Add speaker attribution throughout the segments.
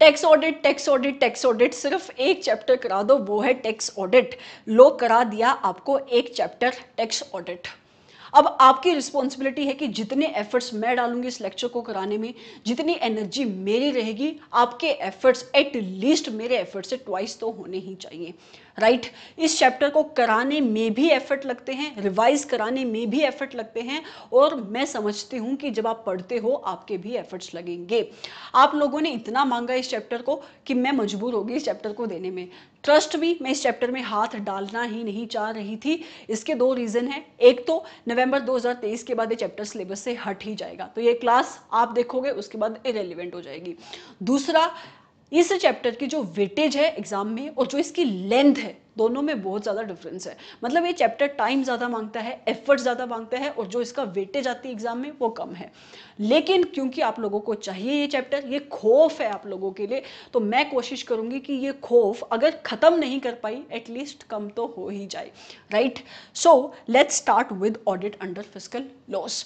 Speaker 1: Tax audit tax audit tax audit सिर्फ एक chapter करा दो वो है टैक्स ऑडिट लो करा दिया आपको एक चैप्टर टैक्स ऑडिट अब आपकी रिस्पॉन्सिबिलिटी है कि जितने एफर्ट्स मैं डालूंगी इस लेक्चर को कराने में जितनी एनर्जी मेरी रहेगी आपके एफर्ट्स एट लीस्ट मेरे एफर्ट्स से ट्वाइस तो होने ही चाहिए राइट इस चैप्टर को कराने में भी एफर्ट लगते हैं रिवाइज कराने में भी एफर्ट लगते हैं और मैं समझती हूँ कि जब आप पढ़ते हो आपके भी एफर्ट्स लगेंगे आप लोगों ने इतना मांगा इस चैप्टर को कि मैं मजबूर होगी इस चैप्टर को देने में ट्रस्ट भी मैं इस चैप्टर में हाथ डालना ही नहीं चाह रही थी इसके दो रीज़न हैं एक तो नवंबर 2023 के बाद ये चैप्टर सिलेबस से हट ही जाएगा तो ये क्लास आप देखोगे उसके बाद इरेलीवेंट हो जाएगी दूसरा इस चैप्टर की जो वेटेज है एग्जाम में और जो इसकी लेंथ है दोनों में बहुत ज़्यादा डिफरेंस है मतलब ये चैप्टर टाइम ज़्यादा मांगता है एफर्ट ज़्यादा मांगता है और जो इसका वेटेज आती है एग्ज़ाम में वो कम है लेकिन क्योंकि आप लोगों को चाहिए ये चैप्टर ये खौफ है आप लोगों के लिए तो मैं कोशिश करूँगी कि ये खौफ अगर ख़त्म नहीं कर पाई एटलीस्ट कम तो हो ही जाए right so let's start with audit under physical laws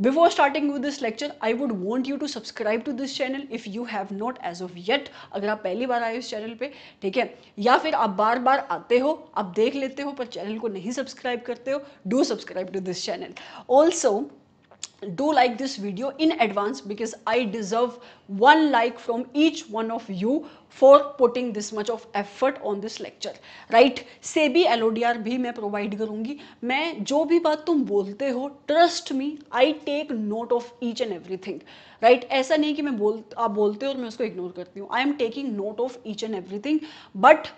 Speaker 1: Before starting with this lecture, I would want you to subscribe to this channel if you have not as of yet अगर आप पहली बार आए इस channel पे ठीक है या फिर आप बार बार आते हो आप देख लेते हो पर चैनल को नहीं सब्सक्राइब करते हो do subscribe to this channel also do like this video in advance because I deserve one like from each one of you for putting this much of effort on this lecture right sebi lodr bhi main provide karungi main jo bhi baat tum bolte ho trust me i take note of each and everything right aisa nahi ki main bol aap bolte ho aur main usko ignore karti hu i am taking note of each and everything but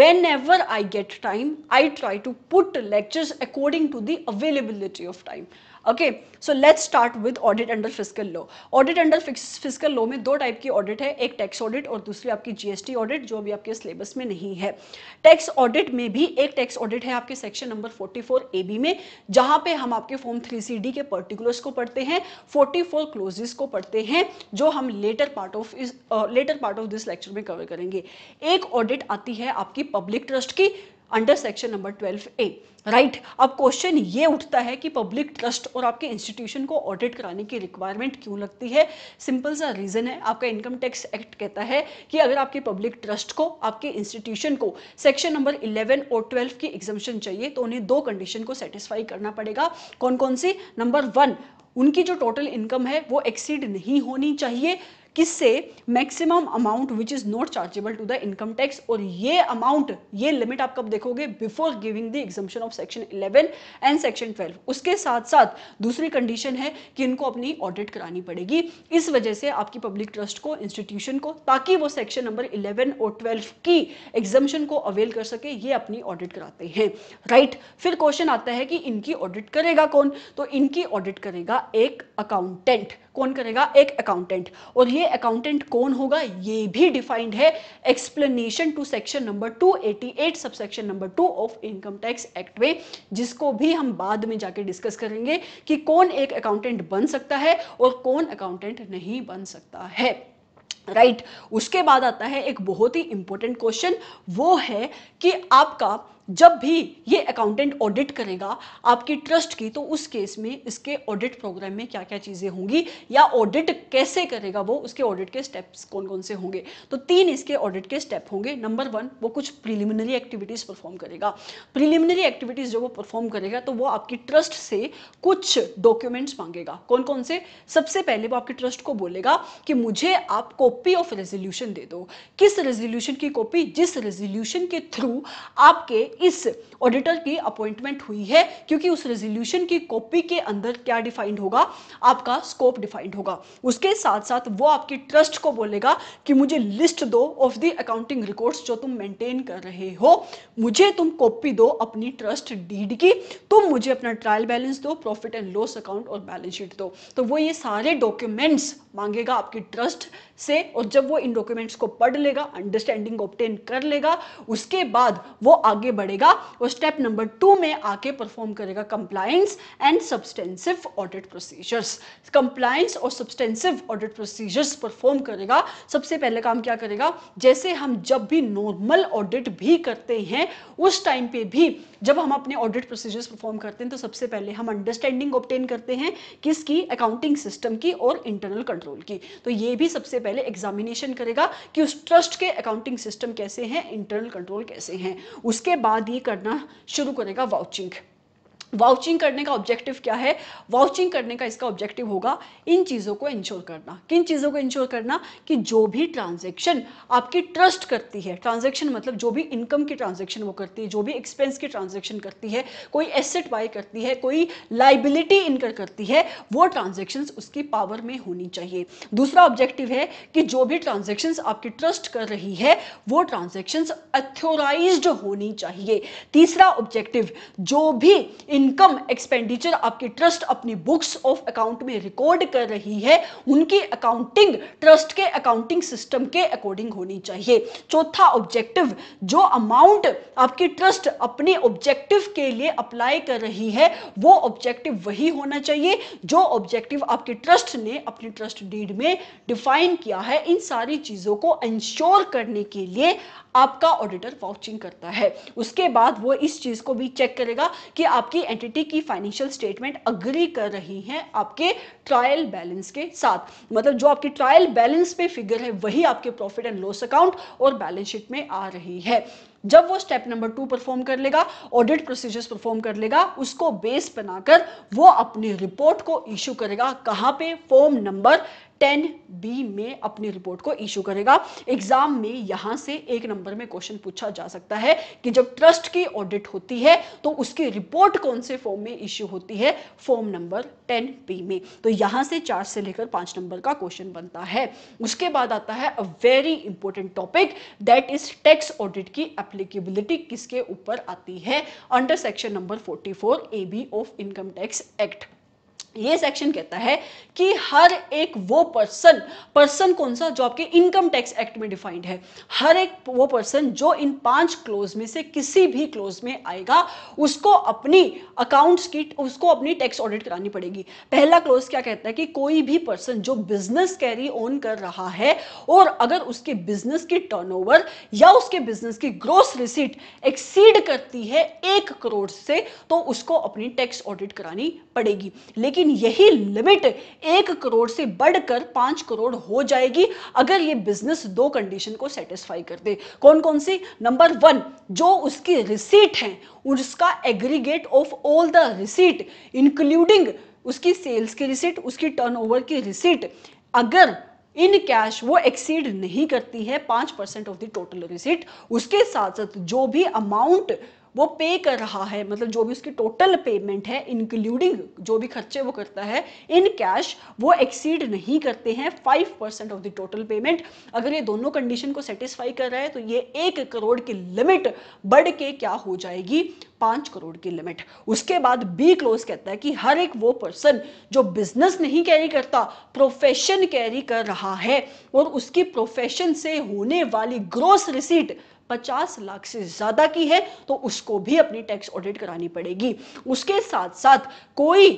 Speaker 1: whenever i get time i try to put lectures according to the availability of time okay so let's start with audit under fiscal law audit under fiscal law mein do type ki audit hai ek tax audit aur dusri aapki gst audit jo अभी aapke syllabus mein nahi hai tax audit mein bhi ek tax audit hai aapke section number 44 AB mein jahan pe hum aapke form 3CD ke particulars ko padhte hain 44 clauses ko padhte hain jo hum later part of is uh, later part of this lecture mein cover karenge ek audit aati hai aapki public trust ki under section number twelve A right अब question ये उठता है कि public trust और आपके institution को audit कराने की रिक्वायरमेंट क्यों लगती है सिंपल सा रीज़न है आपका इनकम टैक्स एक्ट कहता है कि अगर आपके पब्लिक ट्रस्ट को आपके इंस्टीट्यूशन को सेक्शन नंबर 11 और 12 की एग्जामेशन चाहिए तो उन्हें दो कंडीशन को सेटिस्फाई करना पड़ेगा कौन कौन सी नंबर वन उनकी जो टोटल इनकम है वो एक्सीड नहीं होनी चाहिए किससे maximum amount which is not chargeable to the income tax और ये अमाउंट ये लिमिट आप कब देखोगे before giving the exemption of section 11 and section 12 उसके साथ साथ दूसरी कंडीशन है कि इनको अपनी ऑडिट करानी पड़ेगी इस वजह से आपकी पब्लिक ट्रस्ट को इंस्टीट्यूशन को ताकि वो सेक्शन नंबर इलेवन और ट्वेल्व की एग्जामेशन को अवेल कर सके ये अपनी ऑडिट कराते हैं राइट right? फिर क्वेश्चन आता है कि इनकी ऑडिट करेगा कौन तो इनकी ऑडिट करेगा एक अकाउंटेंट कौन करेगा एक अकाउंटेंट और ये अकाउंटेंट कौन होगा ये भी डिफाइंड है explanation to section number 288 sub section number 2 of income tax act में जिसको भी हम बाद में जाके डिस्कस करेंगे कि कौन एक अकाउंटेंट बन सकता है और कौन अकाउंटेंट नहीं बन सकता है राइट right. उसके बाद आता है एक बहुत ही इंपॉर्टेंट क्वेश्चन वो है कि आपका जब भी ये अकाउंटेंट ऑडिट करेगा आपकी ट्रस्ट की तो उस केस में इसके ऑडिट प्रोग्राम में क्या क्या चीज़ें होंगी या ऑडिट कैसे करेगा वो उसके ऑडिट के स्टेप्स कौन कौन से होंगे तो तीन इसके ऑडिट के स्टेप होंगे नंबर वन वो कुछ प्रिलिमिनरी एक्टिविटीज़ परफॉर्म करेगा प्रिलिमिनरी एक्टिविटीज़ जो वो परफॉर्म करेगा तो वो आपकी ट्रस्ट से कुछ डॉक्यूमेंट्स मांगेगा कौन कौन से सबसे पहले वो आपके ट्रस्ट को बोलेगा कि मुझे आप कॉपी ऑफ रेजोल्यूशन दे दो किस रेजोल्यूशन की कॉपी जिस रेजोल्यूशन के थ्रू आपके इस ऑडिटर की अपॉइंटमेंट हुई है क्योंकि उस रेजोल्यूशन की कॉपी के अंदर क्या डिफाइंड होगा आपका स्कोप डिफाइंड होगा उसके साथ साथ वो आपकी ट्रस्ट को बोलेगा कि मुझे लिस्ट दो ऑफ द अकाउंटिंग रिकॉर्ड्स जो तुम मेंटेन कर रहे हो मुझे तुम कॉपी दो अपनी ट्रस्ट डीड की तुम तो मुझे अपना ट्रायल बैलेंस दो प्रॉफिट एंड लॉस अकाउंट और बैलेंस शीट दो तो वो ये सारे डॉक्यूमेंट्स मांगेगा आपकी ट्रस्ट से और जब वो इन डॉक्यूमेंट्स को पढ़ लेगा अंडरस्टैंडिंग ऑप्टेन कर लेगा उसके बाद वो आगे बढ़ पड़ेगा और स्टेप नंबर टू में आके परफॉर्म करेगा compliance and substantive audit procedures compliance और सब्सटेंसिव ऑडिट प्रोसीजर्स परफॉर्म करेगा सबसे पहले काम क्या करेगा जैसे हम जब भी नॉर्मल ऑडिट भी करते हैं उस टाइम पे भी जब हम अपने ऑडिट प्रोसीजर्स परफॉर्म करते हैं तो सबसे पहले हम अंडरस्टैंडिंग ऑप्टेन करते हैं किसकी अकाउंटिंग सिस्टम की और इंटरनल कंट्रोल की तो ये भी सबसे पहले एग्जामिनेशन करेगा कि उस ट्रस्ट के अकाउंटिंग सिस्टम कैसे हैं इंटरनल कंट्रोल कैसे हैं उसके बाद बाद ही करना शुरू करेगा वाउचिंग वाउचिंग करने का ऑब्जेक्टिव क्या है वाउचिंग करने का इसका ऑब्जेक्टिव होगा इन चीज़ों को इंश्योर करना किन चीज़ों को इंश्योर करना कि जो भी ट्रांजेक्शन आपकी ट्रस्ट करती है ट्रांजेक्शन मतलब जो भी इनकम की ट्रांजेक्शन वो करती है जो भी एक्सपेंस की ट्रांजेक्शन करती है कोई एसेट बाय करती है कोई लाइबिलिटी इनकर करती है वो ट्रांजेक्शन उसकी पावर में होनी चाहिए दूसरा ऑब्जेक्टिव है कि जो भी ट्रांजेक्शन आपकी ट्रस्ट कर रही है वो ट्रांजेक्शन अथोराइज होनी चाहिए तीसरा ऑब्जेक्टिव जो भी इनकम एक्सपेंडिचर आपकी ट्रस्ट अपनी बुक्स ऑफ अकाउंट में रिकॉर्ड कर रही है उनकी अकाउंटिंग ट्रस्ट के अकाउंटिंग सिस्टम के अकॉर्डिंग होनी चाहिए चौथा ऑब्जेक्टिव जो अमाउंट आपकी ट्रस्ट अपने ऑब्जेक्टिव के लिए अप्लाई कर रही है वो ऑब्जेक्टिव वही होना चाहिए जो ऑब्जेक्टिव आपके ट्रस्ट ने अपने ट्रस्ट डीड में डिफाइन किया है इन सारी चीज़ों को इंश्योर करने के लिए आपका ऑडिटर वॉचिंग करता है उसके बाद वो इस चीज़ को भी चेक करेगा कि आपकी एंटिटी की फाइनेंशियल स्टेटमेंट अग्री कर रही है आपके ट्रायल बैलेंस के साथ मतलब जो आपकी ट्रायल बैलेंस पे फिगर है वही आपके प्रॉफिट एंड लॉस अकाउंट और बैलेंस शीट में आ रही है जब वो स्टेप नंबर टू परफॉर्म कर लेगा ऑडिट प्रोसीजर्स परफॉर्म कर लेगा उसको बेस बनाकर वो अपनी रिपोर्ट को इश्यू करेगा कहाँ पे फॉर्म नंबर टेन बी में अपनी रिपोर्ट को इशू करेगा एग्जाम में यहां से एक नंबर में क्वेश्चन पूछा जा सकता है कि जब ट्रस्ट की ऑडिट होती है तो उसकी रिपोर्ट कौन से फॉर्म में इश्यू होती है फॉर्म नंबर टेन बी में तो यहां से चार से लेकर पांच नंबर का क्वेश्चन बनता है उसके बाद आता है a very important topic that is tax audit की एप्लीकेबिलिटी किसके ऊपर आती है under section number forty A B of income tax act ये सेक्शन कहता है कि हर एक वो पर्सन पर्सन कौन सा जो आपके इनकम टैक्स एक्ट में डिफाइंड है हर एक वो पर्सन जो इन पांच क्लोज में से किसी भी क्लोज में आएगा उसको अपनी अकाउंट्स की उसको अपनी टैक्स ऑडिट करानी पड़ेगी पहला क्लोज क्या कहता है कि कोई भी पर्सन जो बिजनेस कैरी ऑन कर रहा है और अगर उसके बिजनेस की टर्न या उसके बिजनेस की ग्रोस रिसीट एक्सीड करती है एक करोड़ से तो उसको अपनी टैक्स ऑडिट करानी पड़ेगी लेकिन लेकिन यही लिमिट एक करोड़ से बढ़कर पांच करोड़ हो जाएगी अगर ये बिजनेस दो कंडीशन को सेटिस्फाई कर दे कौन कौन सी नंबर वन जो उसकी रिसीट है उसका aggregate of all the receipt including उसकी सेल्स की रिसीट उसकी टर्नओवर की रिसीट अगर इन कैश वो एक्सीड नहीं करती है पांच percent of the total receipt उसके साथ साथ जो भी अमाउंट वो पे कर रहा है मतलब जो भी उसकी टोटल पेमेंट है इंक्लूडिंग जो भी खर्चे वो करता है इन कैश वो एक्सीड नहीं करते हैं five percent of the total payment अगर ये दोनों कंडीशन को सेटिस्फाई कर रहा है तो ये एक करोड़ की लिमिट बढ़ के क्या हो जाएगी पांच करोड़ की लिमिट उसके बाद बी क्लोज कहता है कि हर एक वो पर्सन जो बिजनेस नहीं कैरी करता प्रोफेशन कैरी कर रहा है और उसकी प्रोफेशन से होने वाली ग्रोस रिसीट पचास लाख से ज़्यादा की है तो उसको भी अपनी टैक्स ऑडिट करानी पड़ेगी उसके साथ साथ कोई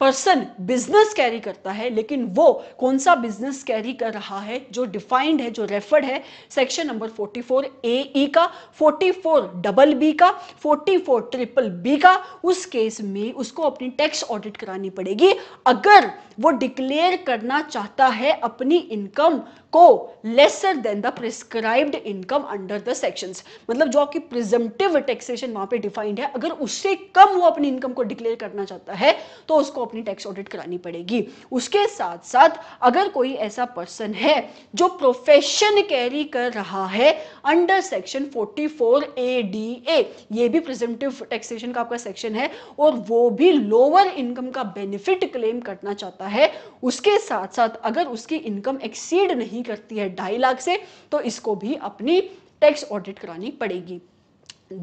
Speaker 1: पर्सन बिजनेस कैरी करता है लेकिन वो कौन सा बिजनेस कैरी कर रहा है जो डिफाइंड है जो रेफर्ड है सेक्शन नंबर 44 ए ई का 44 डबल बी का 44 ट्रिपल बी का उस केस में उसको अपनी टैक्स ऑडिट करानी पड़ेगी अगर वो डिक्लेयर करना चाहता है अपनी इनकम को lesser than the prescribed income under the sections मतलब जो आपकी प्रिजमटिव टैक्सेशन वहां पे डिफाइंड है अगर उससे कम वो अपनी इनकम को डिक्लेयर करना चाहता है तो उसको अपनी टैक्स ऑडिट करानी पड़ेगी उसके साथ साथ अगर कोई ऐसा पर्सन है जो प्रोफेशन कैरी कर रहा है under section 44 A D A ये भी प्रिजमटिव टैक्सेशन का आपका सेक्शन है और वो भी लोअर इनकम का बेनिफिट क्लेम करना चाहता है उसके साथ साथ अगर उसकी इनकम एक्सीड नहीं नहीं करती है ढाई लाख से तो इसको भी अपनी टैक्स ऑडिट करानी पड़ेगी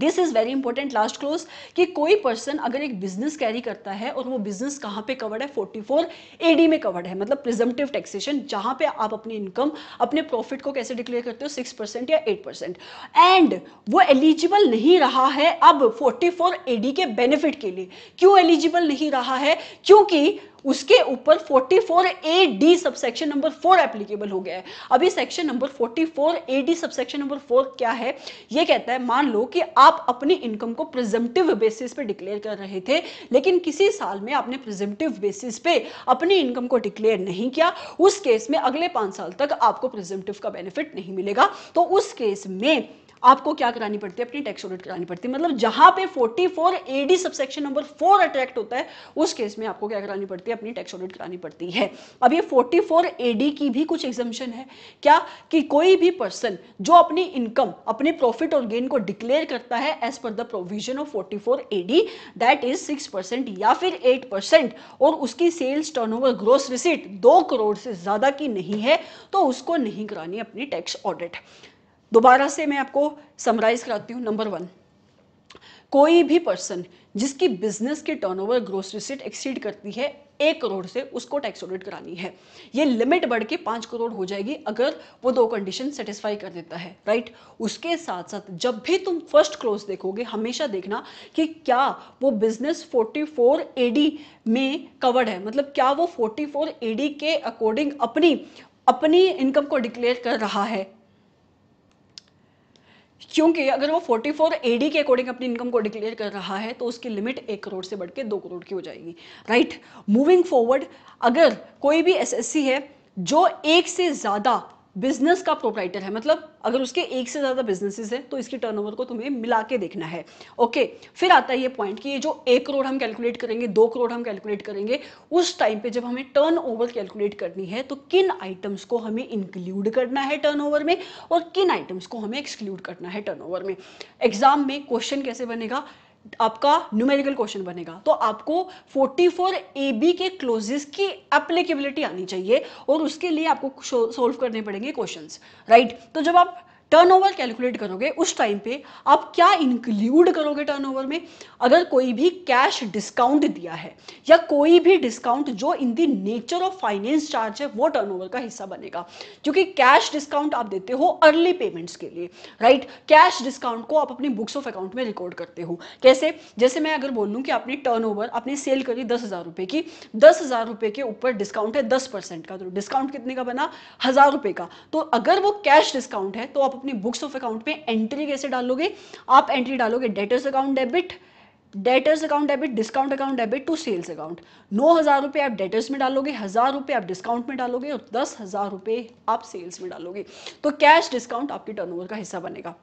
Speaker 1: this is very important last clause कि कोई पर्सन अगर एक बिजनेस कैरी करता है और वो बिजनेस कहाँ पे कवर्ड है 44 फोर एडी में कवर्ड है मतलब प्रिजम्पटिव टैक्सेशन जहाँ पे आप अपनी इनकम अपने प्रॉफिट को कैसे डिक्लेयर करते हो 6 परसेंट या 8 परसेंट एंड वो एलिजिबल नहीं रहा है अब 44 फोर एडी के बेनिफिट के लिए क्यों एलिजिबल नहीं रहा है क्योंकि उसके ऊपर 44 A D subsection number four applicable हो गया है अभी section number 44 A D subsection number four क्या है ये कहता है मान लो कि आप अपनी इनकम को प्रिजम्पटिव बेसिस पे डिक्लेयर कर रहे थे लेकिन किसी साल में आपने प्रिजम्पटिव बेसिस पे अपनी इनकम को डिक्लेयर नहीं किया उस केस में अगले पाँच साल तक आपको प्रिजम्पटिव का बेनिफिट नहीं मिलेगा तो उस केस में आपको क्या करानी पड़ती है अपनी टैक्स ऑडिट करानी पड़ती है मतलब जहां पे 44 A D subsection number four attract होता है उस केस में आपको क्या करानी पड़ती है अपनी टैक्स ऑडिट करानी पड़ती है अब ये 44 एडी की भी कुछ एग्जामेशन है क्या कि कोई भी पर्सन जो अपनी इनकम अपने प्रॉफिट और गेन को डिक्लेयर करता है as per the provision of forty A D that is six या फिर एट और उसकी सेल्स टर्न ग्रोस रिसिट दो करोड़ से ज्यादा की नहीं है तो उसको नहीं करानी अपनी टैक्स ऑडिट दोबारा से मैं आपको समराइज कराती हूँ नंबर वन कोई भी पर्सन जिसकी बिजनेस की टर्नओवर ग्रोस रिसिट एक्सीड करती है एक करोड़ से उसको टैक्स ऑडिट करानी है ये लिमिट बढ़ के पाँच करोड़ हो जाएगी अगर वो दो कंडीशन सेटिस्फाई कर देता है राइट उसके साथ साथ जब भी तुम फर्स्ट क्लोज देखोगे हमेशा देखना कि क्या वो बिजनेस 44 एडी में कवर्ड है मतलब क्या वो 44 एडी के अकॉर्डिंग अपनी अपनी इनकम को डिक्लेयर कर रहा है क्योंकि अगर वो 44 फोर एडी के अकॉर्डिंग अपनी इनकम को डिक्लेयर कर रहा है तो उसकी लिमिट एक करोड़ से बढ़ के दो करोड़ की हो जाएगी राइट मूविंग फॉरवर्ड अगर कोई भी एसएससी है जो एक से ज़्यादा बिजनेस का प्रोप्राइटर है मतलब अगर उसके एक से ज़्यादा बिजनेसेस हैं तो इसके टर्नओवर को तुम्हें मिला के देखना है ओके फिर आता है ये पॉइंट कि ये जो एक करोड़ हम कैलकुलेट करेंगे दो करोड़ हम कैलकुलेट करेंगे उस टाइम पे जब हमें टर्नओवर कैलकुलेट करनी है तो किन आइटम्स को हमें इंक्लूड करना है टर्न में और किन आइटम्स को हमें एक्सक्लूड करना है टर्न में एग्जाम में क्वेश्चन कैसे बनेगा आपका न्यूमेरिकल क्वेश्चन बनेगा तो आपको 44 फोर ए बी के क्लोजेस की एप्लीकेबिलिटी आनी चाहिए और उसके लिए आपको सोल्व करने पड़ेंगे क्वेश्चंस राइट तो जब आप टर्नओवर कैलकुलेट करोगे उस टाइम पे आप क्या इंक्लूड करोगे टर्नओवर में अगर कोई भी कैश डिस्काउंट दिया है या कोई भी डिस्काउंट जो in the nature of finance charge है वो टर्नओवर का हिस्सा बनेगा क्योंकि कैश डिस्काउंट आप देते हो अर्ली पेमेंट्स के लिए राइट कैश डिस्काउंट को आप अपनी बुक्स ऑफ अकाउंट में रिकॉर्ड करते हो कैसे जैसे मैं अगर बोल लूँ कि आपने टर्न आपने सेल करी दस हज़ार रुपये की दस हज़ार रुपये के ऊपर डिस्काउंट है दस परसेंट का तो डिस्काउंट कितने का बना हज़ार रुपये का तो अगर वो कैश डिस्काउंट है तो आप अपनी बुक्स ऑफ अकाउंट में एंट्री कैसे डालोगे आप एंट्री डालोगे debtors account debit debtors account debit discount account debit to sales account नौ हज़ार रुपए आप डेटर्स में डालोगे हज़ार रुपए आप डिस्काउंट में डालोगे और दस हज़ार रुपए आप सेल्स में डालोगे तो कैश डिस्काउंट आपकी टर्नओवर का हिस्सा बनेगा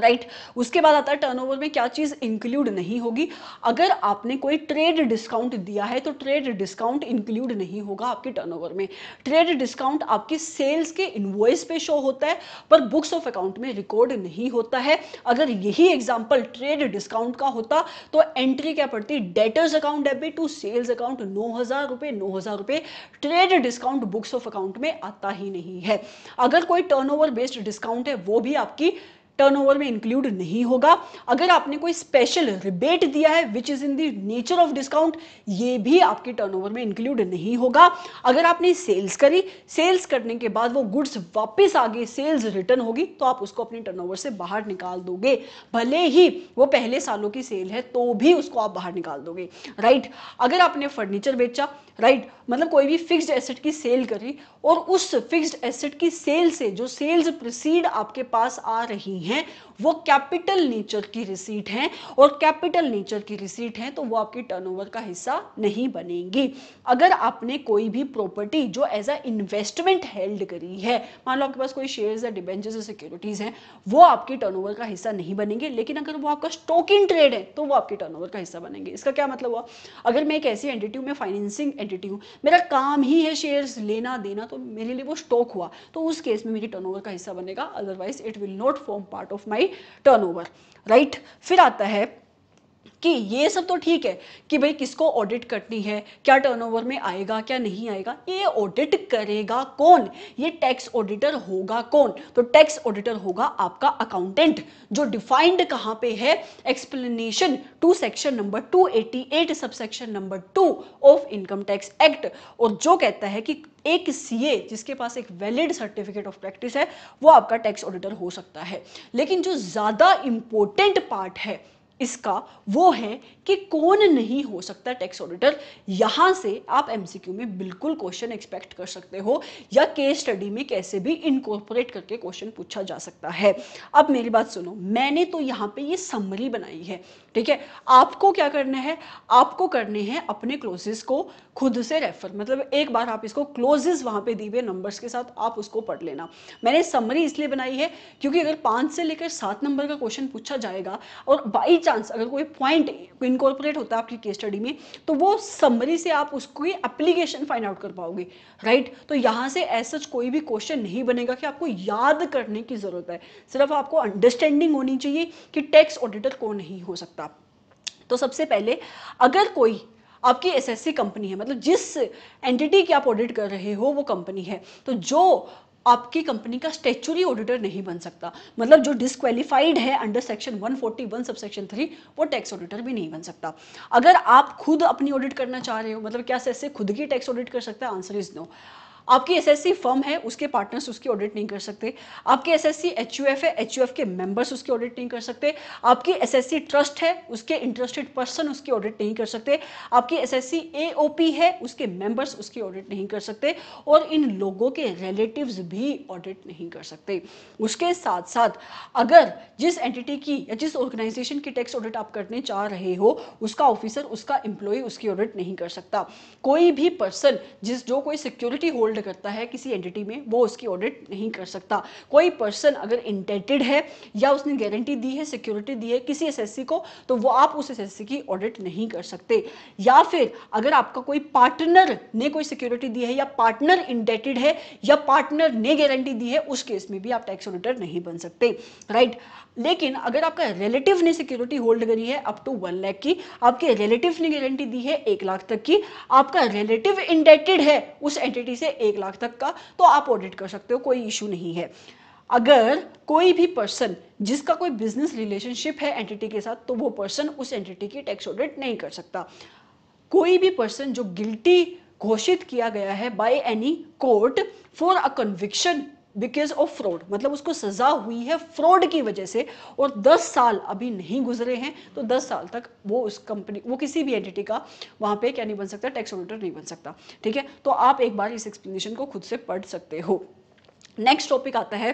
Speaker 1: राइट right? उसके बाद आता है टर्नओवर में क्या चीज़ इंक्लूड नहीं होगी अगर आपने कोई ट्रेड डिस्काउंट दिया है तो ट्रेड डिस्काउंट इंक्लूड नहीं होगा आपके टर्नओवर में ट्रेड डिस्काउंट आपकी सेल्स के इनवॉइस पे शो होता है पर बुक्स ऑफ अकाउंट में रिकॉर्ड नहीं होता है अगर यही एग्जाम्पल ट्रेड डिस्काउंट का होता तो एंट्री क्या पड़ती debtors account debit to sales account नौ हज़ार रुपए नौ हज़ार रुपए trade discount books of account में आता ही नहीं है अगर कोई टर्न बेस्ड डिस्काउंट है वो भी आपकी टर्नओवर में इंक्लूड नहीं होगा अगर आपने कोई स्पेशल रिबेट दिया है which is in the nature of discount ये भी आपके टर्नओवर में इंक्लूड नहीं होगा अगर आपने सेल्स करी सेल्स करने के बाद वो गुड्स वापस आगे सेल्स रिटर्न होगी तो आप उसको अपने टर्नओवर से बाहर निकाल दोगे भले ही वो पहले सालों की सेल है तो भी उसको आप बाहर निकाल दोगे राइट अगर आपने फर्नीचर बेचा राइट मतलब कोई भी फिक्स्ड एसेट की सेल करी और उस फिक्स्ड एसेट की सेल से जो सेल्स प्रोसीड आपके पास आ रही है हैं वो कैपिटल नेचर की रिसीट हैं और कैपिटल नेचर की रिसीट हैं तो वो आपके टर्नओवर का हिस्सा नहीं बनेंगी अगर आपने कोई भी प्रॉपर्टी जो एज अ इन्वेस्टमेंट हेल्ड करी है मान लो आपके पास कोई शेयर्स या डिबेंचर्स या सिक्योरिटीज़ हैं वो आपके टर्नओवर का हिस्सा नहीं बनेंगे लेकिन अगर वो आपका स्टॉक इन ट्रेड है तो वो आपके टर्नओवर का हिस्सा बनेंगे इसका क्या मतलब हुआ अगर मैं एक ऐसी एंटिटी हूँ मैं फाइनेंसिंग एंटिटी हूँ मेरा काम ही है शेयर्स लेना देना तो मेरे लिए वो स्टॉक हुआ तो उस केस में मेरी टर्नओवर का हिस्सा बनेगा otherwise it will not form part of my turnover right फिर आता है कि ये सब तो ठीक है कि भाई किसको ऑडिट करनी है क्या टर्नओवर में आएगा क्या नहीं आएगा ये ऑडिट करेगा कौन ये टैक्स ऑडिटर होगा कौन तो टैक्स ऑडिटर होगा आपका अकाउंटेंट जो डिफाइंड कहां पे है explanation to section number 288 sub section number two of income tax act और जो कहता है कि एक सीए जिसके पास एक वैलिड सर्टिफिकेट ऑफ प्रैक्टिस है वो आपका टैक्स ऑडिटर हो सकता है लेकिन जो ज़्यादा इंपॉर्टेंट पार्ट है इसका वो है कि कौन नहीं हो सकता टैक्स ऑडिटर यहां से आप एमसीक्यू में बिल्कुल क्वेश्चन एक्सपेक्ट कर सकते हो या केस स्टडी में कैसे भी इनकॉर्पोरेट करके क्वेश्चन पूछा जा सकता है अब मेरी बात सुनो मैंने तो यहां पे ये समरी बनाई है ठीक है आपको क्या करना है आपको करने हैं अपने क्लोजेस को खुद से रेफर मतलब एक बार आप इसको क्लोजेस वहां पे दी हुए नंबर्स के साथ आप उसको पढ़ लेना मैंने समरी इसलिए बनाई है क्योंकि अगर पांच से लेकर सात नंबर का क्वेश्चन पूछा जाएगा और बाई चांस अगर कोई पॉइंट इनकॉर्पोरेट होता है आपकी केस स्टडी में तो वो समरी से आप उसकी एप्लीकेशन फाइंड आउट कर पाओगे राइट तो यहाँ से एज सच कोई भी क्वेश्चन नहीं बनेगा कि आपको याद करने की ज़रूरत है सिर्फ आपको अंडरस्टैंडिंग होनी चाहिए कि टैक्स ऑडिटर कौन नहीं हो सकता तो सबसे पहले अगर कोई आपकी एसएससी कंपनी है मतलब जिस एंटिटी की आप ऑडिट कर रहे हो वो कंपनी है तो जो आपकी कंपनी का स्टेचुरी ऑडिटर नहीं बन सकता मतलब जो डिस्कालीफाइड है under section 141 subsection three वो टैक्स ऑडिटर भी नहीं बन सकता अगर आप खुद अपनी ऑडिट करना चाह रहे हो मतलब क्या ऐसे खुद की टैक्स ऑडिट कर सकता है आंसर इज नो आपकी एस एस सी फर्म है उसके पार्टनर्स उसकी ऑडिट नहीं कर सकते आपके यू एफ है एच यू एफ के मेंबर्स उसकी ऑडिट नहीं कर सकते आपकी एस एस सी ट्रस्ट है उसके इंटरेस्टेड पर्सन उसकी ऑडिट नहीं कर सकते आपकी S S C A O P है उसके मेंबर्स उसकी ऑडिट नहीं कर सकते और इन लोगों के रिलेटिव भी ऑडिट नहीं कर सकते उसके साथ साथ अगर जिस एंटिटी की या जिस ऑर्गेनाइजेशन की टैक्स ऑडिट आप करने चाह रहे हो उसका ऑफिसर उसका एम्प्लॉय उसकी ऑडिट नहीं कर सकता कोई भी पर्सन जिस जो कोई सिक्योरिटी होल्डर होल्ड करता है किसी एंटिटी में वो उसकी ऑडिट नहीं कर सकता कोई पर्सन अगर इंटेंटेड है या उसने गारंटी दी है सिक्योरिटी दी है किसी एस को तो वो आप उस एस की ऑडिट नहीं कर सकते या फिर अगर आपका कोई पार्टनर ने कोई सिक्योरिटी दी है या पार्टनर इंडेटेड है या पार्टनर ने गारंटी दी है उस केस में भी आप टैक्स ऑडिटर नहीं बन सकते राइट right? लेकिन अगर आपका रिलेटिव ने सिक्योरिटी होल्ड करी है अप टू वन लैख की आपके रिलेटिव ने गारंटी दी है एक लाख तक की आपका रिलेटिव इंडेटेड है उस एंटिटी से एक लाख तक का तो आप ऑडिट कर सकते हो कोई इशू नहीं है अगर कोई भी पर्सन जिसका कोई बिजनेस रिलेशनशिप है एंटिटी के साथ तो वो पर्सन उस एंटिटी की टैक्स ऑडिट नहीं कर सकता कोई भी पर्सन जो गिल्टी घोषित किया गया है by any court for a conviction because of fraud मतलब उसको सज़ा हुई है फ्रॉड की वजह से और 10 साल अभी नहीं गुजरे हैं तो 10 साल तक वो उस कंपनी वो किसी भी एंटिटी का वहाँ पे क्या नहीं बन सकता टैक्स ऑडिटर नहीं बन सकता ठीक है तो आप एक बार इस एक्सप्लेनेशन को खुद से पढ़ सकते हो नेक्स्ट टॉपिक आता है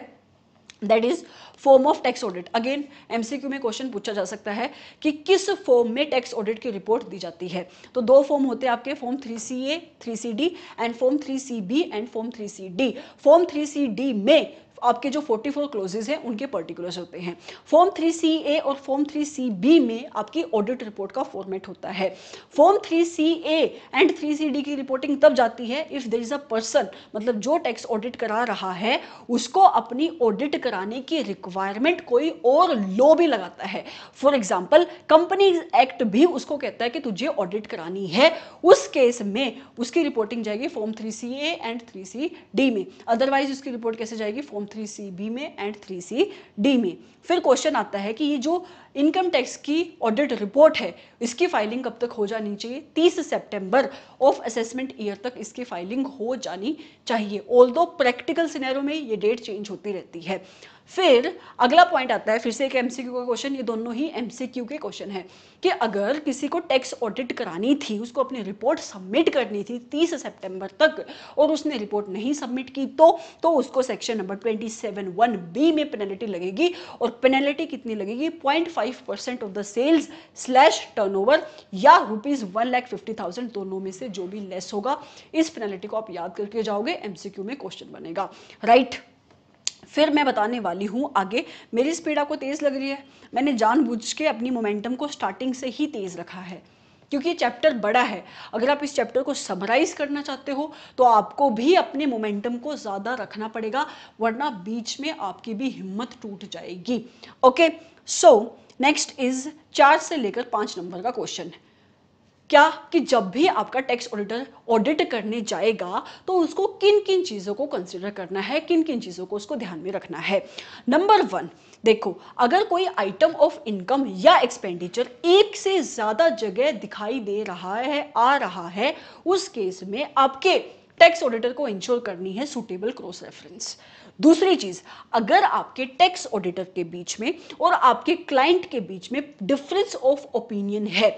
Speaker 1: that is form of tax audit again MCQ में क्वेश्चन पूछा जा सकता है कि किस फॉर्म में टैक्स ऑडिट की रिपोर्ट दी जाती है तो दो फॉर्म होते हैं आपके form three C A three C D and form three C B and form three C D form three C D में आपके जो 44 फोर क्लोजेज हैं उनके पर्टिकुलर्स होते हैं फॉर्म सी ए और फॉर्म सी बी में आपकी ऑडिट रिपोर्ट का फॉर्मेट होता है form C A and C D की रिपोर्टिंग तब जाती है if there is a person मतलब जो टैक्स ऑडिट करा रहा है उसको अपनी ऑडिट कराने की रिक्वायरमेंट कोई और लॉ भी लगाता है फॉर एग्जाम्पल कंपनीज एक्ट भी उसको कहता है कि तुझे ऑडिट करानी है उस केस में उसकी रिपोर्टिंग जाएगी form three C A and three C D में अदरवाइज उसकी रिपोर्ट कैसे जाएगी फॉर्म थ्री सी बी में एंड थ्री सी डी में फिर क्वेश्चन आता है कि ये जो इनकम टैक्स की ऑडिट रिपोर्ट है इसकी फाइलिंग कब तक हो जानी चाहिए 30 सितंबर ऑफ असेसमेंट ईयर तक इसकी फाइलिंग हो जानी चाहिए ऑल दो प्रैक्टिकल सिनेरियो में ये डेट चेंज होती रहती है फिर अगला पॉइंट आता है फिर से एक एमसीक्यू का क्वेश्चन ये दोनों ही एमसीक्यू के क्वेश्चन है कि अगर किसी को टैक्स ऑडिट करानी थी उसको अपनी रिपोर्ट सबमिट करनी थी 30 सितंबर तक और उसने रिपोर्ट नहीं सबमिट की तो तो उसको section number twenty seven one B में पेनल्टी लगेगी और पेनल्टी कितनी लगेगी point five percent of the sales slash turn या रुपीज वन फिफ्टी थाउजेंड दोनों में से जो भी लेस होगा इस पेनल्टी को आप याद करके जाओगे एमसीक्यू में क्वेश्चन बनेगा राइट right? फिर मैं बताने वाली हूँ आगे मेरी स्पीड आपको तेज़ लग रही है मैंने जानबूझ के अपनी मोमेंटम को स्टार्टिंग से ही तेज़ रखा है क्योंकि ये चैप्टर बड़ा है अगर आप इस चैप्टर को समराइज करना चाहते हो तो आपको भी अपने मोमेंटम को ज़्यादा रखना पड़ेगा वरना बीच में आपकी भी हिम्मत टूट जाएगी ओके सो नेक्स्ट इज चार से लेकर पाँच नंबर का क्वेश्चन है क्या कि जब भी आपका टैक्स ऑडिटर ऑडिट करने जाएगा तो उसको किन किन चीज़ों को कंसिडर करना है किन किन चीज़ों को उसको ध्यान में रखना है नंबर वन देखो अगर कोई आइटम ऑफ इनकम या एक्सपेंडिचर एक से ज़्यादा जगह दिखाई दे रहा है आ रहा है उस केस में आपके टैक्स ऑडिटर को इंश्योर करनी है सुटेबल क्रॉस रेफरेंस दूसरी चीज अगर आपके टैक्स ऑडिटर के बीच में और आपके क्लाइंट के बीच में डिफरेंस ऑफ ओपिनियन है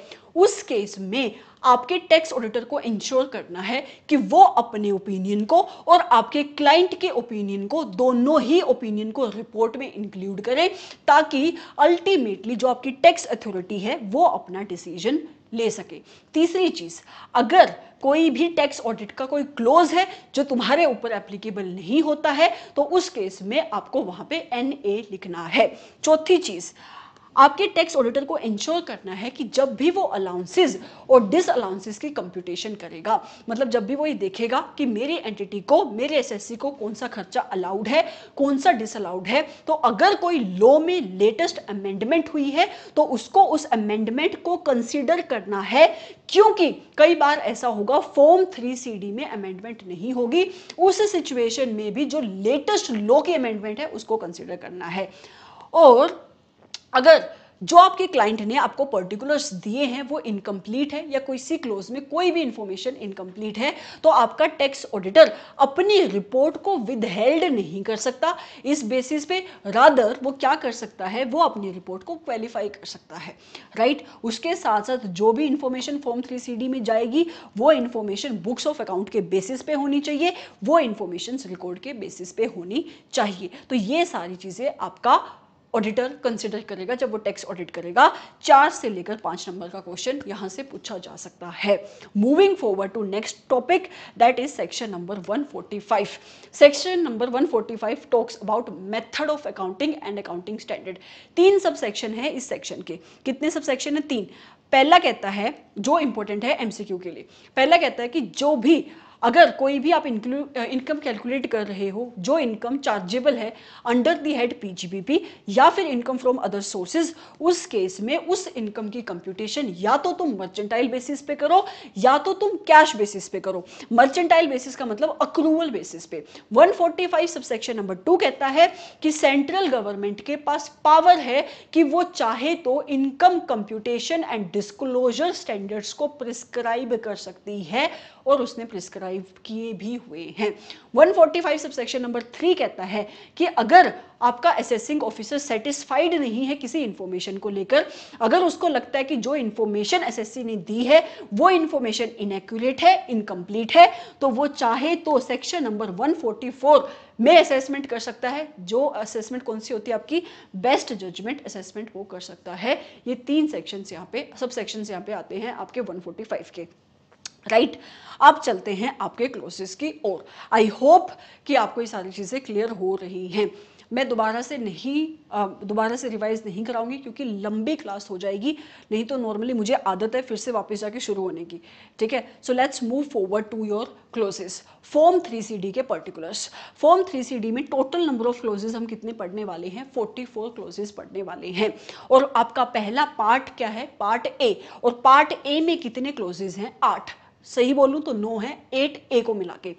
Speaker 1: उस केस में आपके टैक्स ऑडिटर को इंश्योर करना है कि वो अपने ओपिनियन को और आपके क्लाइंट के ओपिनियन को दोनों ही ओपिनियन को रिपोर्ट में इंक्लूड करें ताकि अल्टीमेटली जो आपकी टैक्स अथॉरिटी है वो अपना डिसीजन ले सके तीसरी चीज़ अगर कोई भी टैक्स ऑडिट का कोई क्लोज है जो तुम्हारे ऊपर एप्लीकेबल नहीं होता है तो उस केस में आपको वहां पे एन ए लिखना है चौथी चीज़ आपके टैक्स ऑडिटर को इंश्योर करना है कि जब भी वो अलाउंसेज और डिस अलाउंसेज की कंप्यूटेशन करेगा मतलब जब भी वो ये देखेगा कि मेरी एंटिटी को मेरे एस को कौन सा खर्चा अलाउड है कौन सा डिसअलाउड है तो अगर कोई लॉ में लेटेस्ट अमेंडमेंट हुई है तो उसको उस अमेंडमेंट को कंसिडर करना है क्योंकि कई बार ऐसा होगा फॉर्म थ्री सी में अमेंडमेंट नहीं होगी उस सिचुएशन में भी जो लेटेस्ट लॉ की अमेंडमेंट है उसको कंसिडर करना है और अगर जो आपके क्लाइंट ने आपको पर्टिकुलर्स दिए हैं वो इनकम्प्लीट है या कोई सी क्लोज में कोई भी इंफॉर्मेशन इनकम्प्लीट है तो आपका टैक्स ऑडिटर अपनी रिपोर्ट को विदहेल्ड नहीं कर सकता इस बेसिस पे रादर वो क्या कर सकता है वो अपनी रिपोर्ट को क्वालिफाई कर सकता है राइट right? उसके साथ साथ जो भी इंफॉर्मेशन फॉर्म थ्री सी में जाएगी वो इन्फॉर्मेशन बुक्स ऑफ अकाउंट के बेसिस पे होनी चाहिए वो इन्फॉर्मेशन रिकॉर्ड के बेसिस पे होनी चाहिए तो ये सारी चीज़ें आपका ऑडिटर कंसिडर करेगा जब वो टैक्स ऑडिट करेगा चार से लेकर पांच नंबर का क्वेश्चन यहां से पूछा जा सकता है moving forward to next topic that is section number 145 section number 145 talks about method of accounting and accounting standard तीन सब सेक्शन है इस सेक्शन के कितने सब सेक्शन है तीन पहला कहता है जो इंपॉर्टेंट है एमसीक्यू के लिए पहला कहता है कि जो भी अगर कोई भी आप इनकम कैलकुलेट कर रहे हो जो इनकम चार्जेबल है अंडर दी हेड पीजीबीपी या फिर इनकम फ्रॉम अदर सोर्सेज उस केस में उस इनकम की कंप्यूटेशन या तो तुम मर्चेंटाइल बेसिस पे करो या तो तुम कैश बेसिस पे करो मर्चेंटाइल बेसिस का मतलब अक्रूवल बेसिस पे 145 सबसेक्शन नंबर टू कहता है कि सेंट्रल गवर्नमेंट के पास पावर है कि वो चाहे तो income computation and disclosure standards को प्रिस्क्राइब कर सकती है और उसने प्रिस्क्राइब ड्राइव किए भी हुए हैं 145 फोर्टी सबसेक्शन नंबर थ्री कहता है कि अगर आपका असेसिंग ऑफिसर सेटिस्फाइड नहीं है किसी इंफॉर्मेशन को लेकर अगर उसको लगता है कि जो इंफॉर्मेशन एसएससी ने दी है वो इंफॉर्मेशन इनएक्यूरेट है इनकम्प्लीट है तो वो चाहे तो सेक्शन नंबर 144 में असेसमेंट कर सकता है जो असेसमेंट कौन सी होती है आपकी बेस्ट जजमेंट असेसमेंट वो कर सकता है ये तीन सेक्शन यहाँ पे सब सेक्शन यहाँ पे आते हैं आपके वन के राइट right? अब चलते हैं आपके क्लोसेस की ओर आई होप कि आपको ये सारी चीज़ें क्लियर हो रही हैं मैं दोबारा से नहीं दोबारा से रिवाइज नहीं कराऊंगी क्योंकि लंबी क्लास हो जाएगी नहीं तो नॉर्मली मुझे आदत है फिर से वापस जाके शुरू होने की ठीक है so let's move forward to your clauses form three C D के particulars form three C D में टोटल नंबर ऑफ क्लोजेज हम कितने पढ़ने वाले हैं फोर्टी फोर क्लोजेज पढ़ने वाले हैं और आपका पहला पार्ट क्या है पार्ट ए और पार्ट ए में कितने क्लोजेज हैं आठ सही बोलूं तो नो है एट ए को मिला के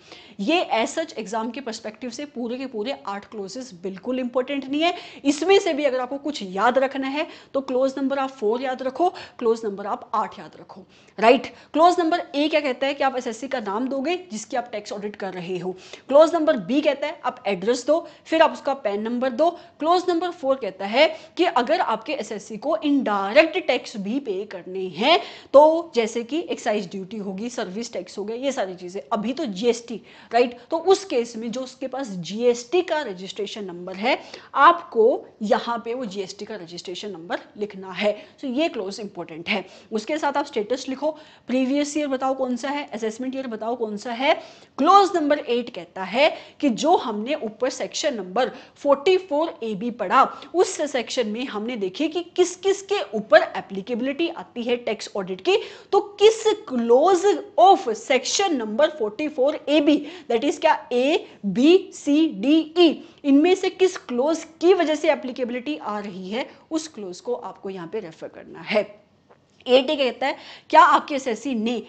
Speaker 1: ये एस सच एग्जाम के परस्पेक्टिव से पूरे के पूरे आठ क्लोजेस बिल्कुल इंपॉर्टेंट नहीं है इसमें से भी अगर आपको कुछ याद रखना है तो क्लोज नंबर आप फोर याद रखो क्लोज नंबर आप आठ याद रखो राइट क्लोज नंबर ए क्या कहता है कि आप एस का नाम दोगे जिसकी आप टैक्स ऑडिट कर रहे हो क्लोज नंबर बी कहता है आप एड्रेस दो फिर आप उसका पैन नंबर दो क्लोज नंबर फोर कहता है कि अगर आपके एस को इनडायरेक्ट टैक्स भी पे करने हैं तो जैसे कि एक्साइज ड्यूटी होगी सर्विस टैक्स हो गया ये सारी चीज़ें अभी तो जीएसटी राइट तो उस केस में जो उसके पास जीएसटी का रजिस्ट्रेशन नंबर है आपको यहाँ पे वो जीएसटी का रजिस्ट्रेशन नंबर लिखना है सो so, ये क्लोज इंपॉर्टेंट है उसके साथ आप स्टेटस लिखो प्रीवियस ईयर बताओ कौन सा है असेसमेंट ईयर बताओ कौन सा है क्लोज नंबर एट कहता है कि जो हमने ऊपर सेक्शन नंबर 44 ए बी पढ़ा उस सेक्शन में हमने देखे कि किस किस के ऊपर एप्लीकेबिलिटी आती है टैक्स ऑडिट की तो किस clause of section number 44 A B that is क्या A B C D E इनमें से किस क्लोज की वजह से एप्लीकेबिलिटी आ रही है उस क्लोज को आपको यहाँ पे रेफर करना है ए टी कहता है क्या आपके एस ने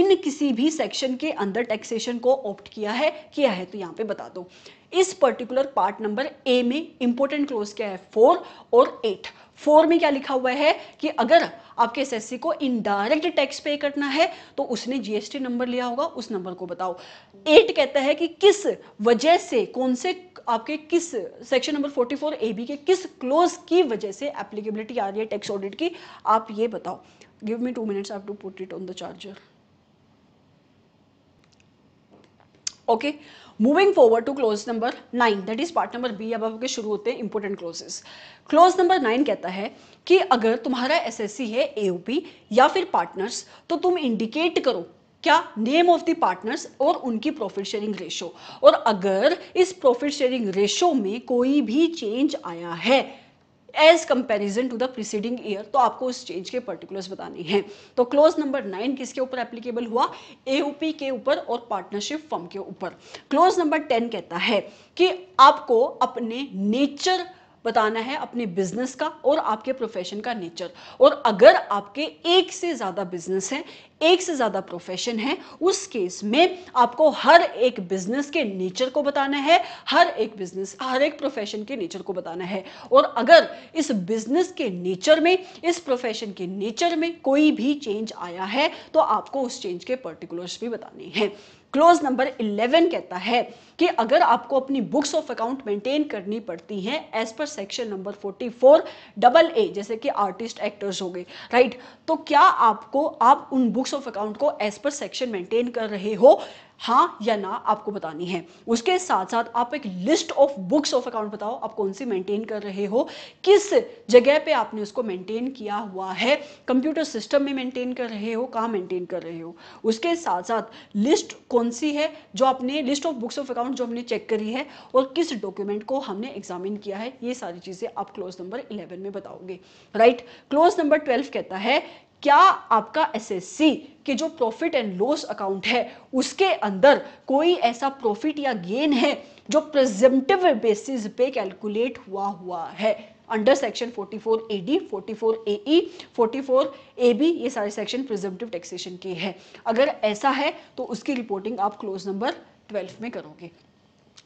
Speaker 1: इन किसी भी सेक्शन के अंदर टैक्सेशन को ऑप्ट किया है किया है तो यहाँ पे बता दो इस पर्टिकुलर पार्ट नंबर ए में इंपॉर्टेंट क्लोज क्या है फोर और एट फोर में क्या लिखा हुआ है कि अगर आपके एस को इनडायरेक्ट टैक्स पे करना है तो उसने जीएसटी नंबर लिया होगा उस नंबर को बताओ एट कहता है कि किस वजह से कौन से आपके किस सेक्शन नंबर 44 ए बी के किस क्लोज की वजह से एप्लीकेबिलिटी आ रही है टैक्स ऑडिट की आप ये बताओ give me two minutes to put it on the charger okay okay. Moving forward to clause number nine that is part number B अब के शुरू होते हैं important clauses clause number nine कहता है कि अगर तुम्हारा एस है ए या फिर पार्टनर्स तो तुम इंडिकेट करो क्या नेम ऑफ द पार्टनर्स और उनकी प्रॉफिट शेयरिंग रेशो और अगर इस प्रॉफिट शेयरिंग रेशो में कोई भी चेंज आया है as comparison to the preceding year तो आपको उस चेंज के पर्टिकुलर्स बताने हैं तो क्लोज नंबर नाइन किसके ऊपर एप्लीकेबल हुआ एओपी के ऊपर और पार्टनरशिप फर्म के ऊपर क्लोज नंबर टेन कहता है कि आपको अपने नेचर बताना है अपने बिजनेस का और आपके प्रोफेशन का नेचर और अगर आपके एक से ज़्यादा बिजनेस है एक से ज़्यादा प्रोफेशन है उस केस में आपको हर एक बिजनेस के नेचर को बताना है हर एक बिजनेस हर एक प्रोफेशन के नेचर को बताना है और अगर इस बिजनेस के नेचर में इस प्रोफेशन के नेचर में कोई भी चेंज आया है तो आपको उस चेंज के पर्टिकुलर्स भी बताने हैं क्लोज नंबर इलेवन कहता है कि अगर आपको अपनी बुक्स ऑफ अकाउंट मेंटेन करनी पड़ती हैं as per section number forty four double A जैसे कि आर्टिस्ट एक्टर्स हो गए राइट तो क्या आपको आप उन बुक्स ऑफ अकाउंट को एज पर सेक्शन मेंटेन कर रहे हो हाँ या ना आपको बतानी है उसके साथ साथ आप एक list of books of account बताओ आप कौन सी मेंटेन कर रहे हो किस जगह पे आपने उसको मेंटेन किया हुआ है कंप्यूटर सिस्टम में मेंटेन कर रहे हो कहाँ मेंटेन कर रहे हो उसके साथ साथ लिस्ट कौन सी है जो आपने list of books of account amount जो हमने चेक करी है और किस डॉक्यूमेंट को हमने एग्जामिन किया है ये सारी चीज़ें आप क्लोज नंबर इलेवन में बताओगे राइट क्लोज नंबर ट्वेल्व कहता है क्या आपका एसएससी के जो प्रॉफिट एंड लॉस अकाउंट है उसके अंदर कोई ऐसा प्रॉफिट या गेन है जो प्रेजेंटिव बेसिस पे कैलकुलेट हुआ हुआ है under section 44 A D 44 A E 44 A B ये सारे सेक्शन प्रिजर्वेटिव टैक्सेशन के हैं अगर ऐसा है तो उसकी रिपोर्टिंग आप क्लोज नंबर ट्वेल्थ में करोगे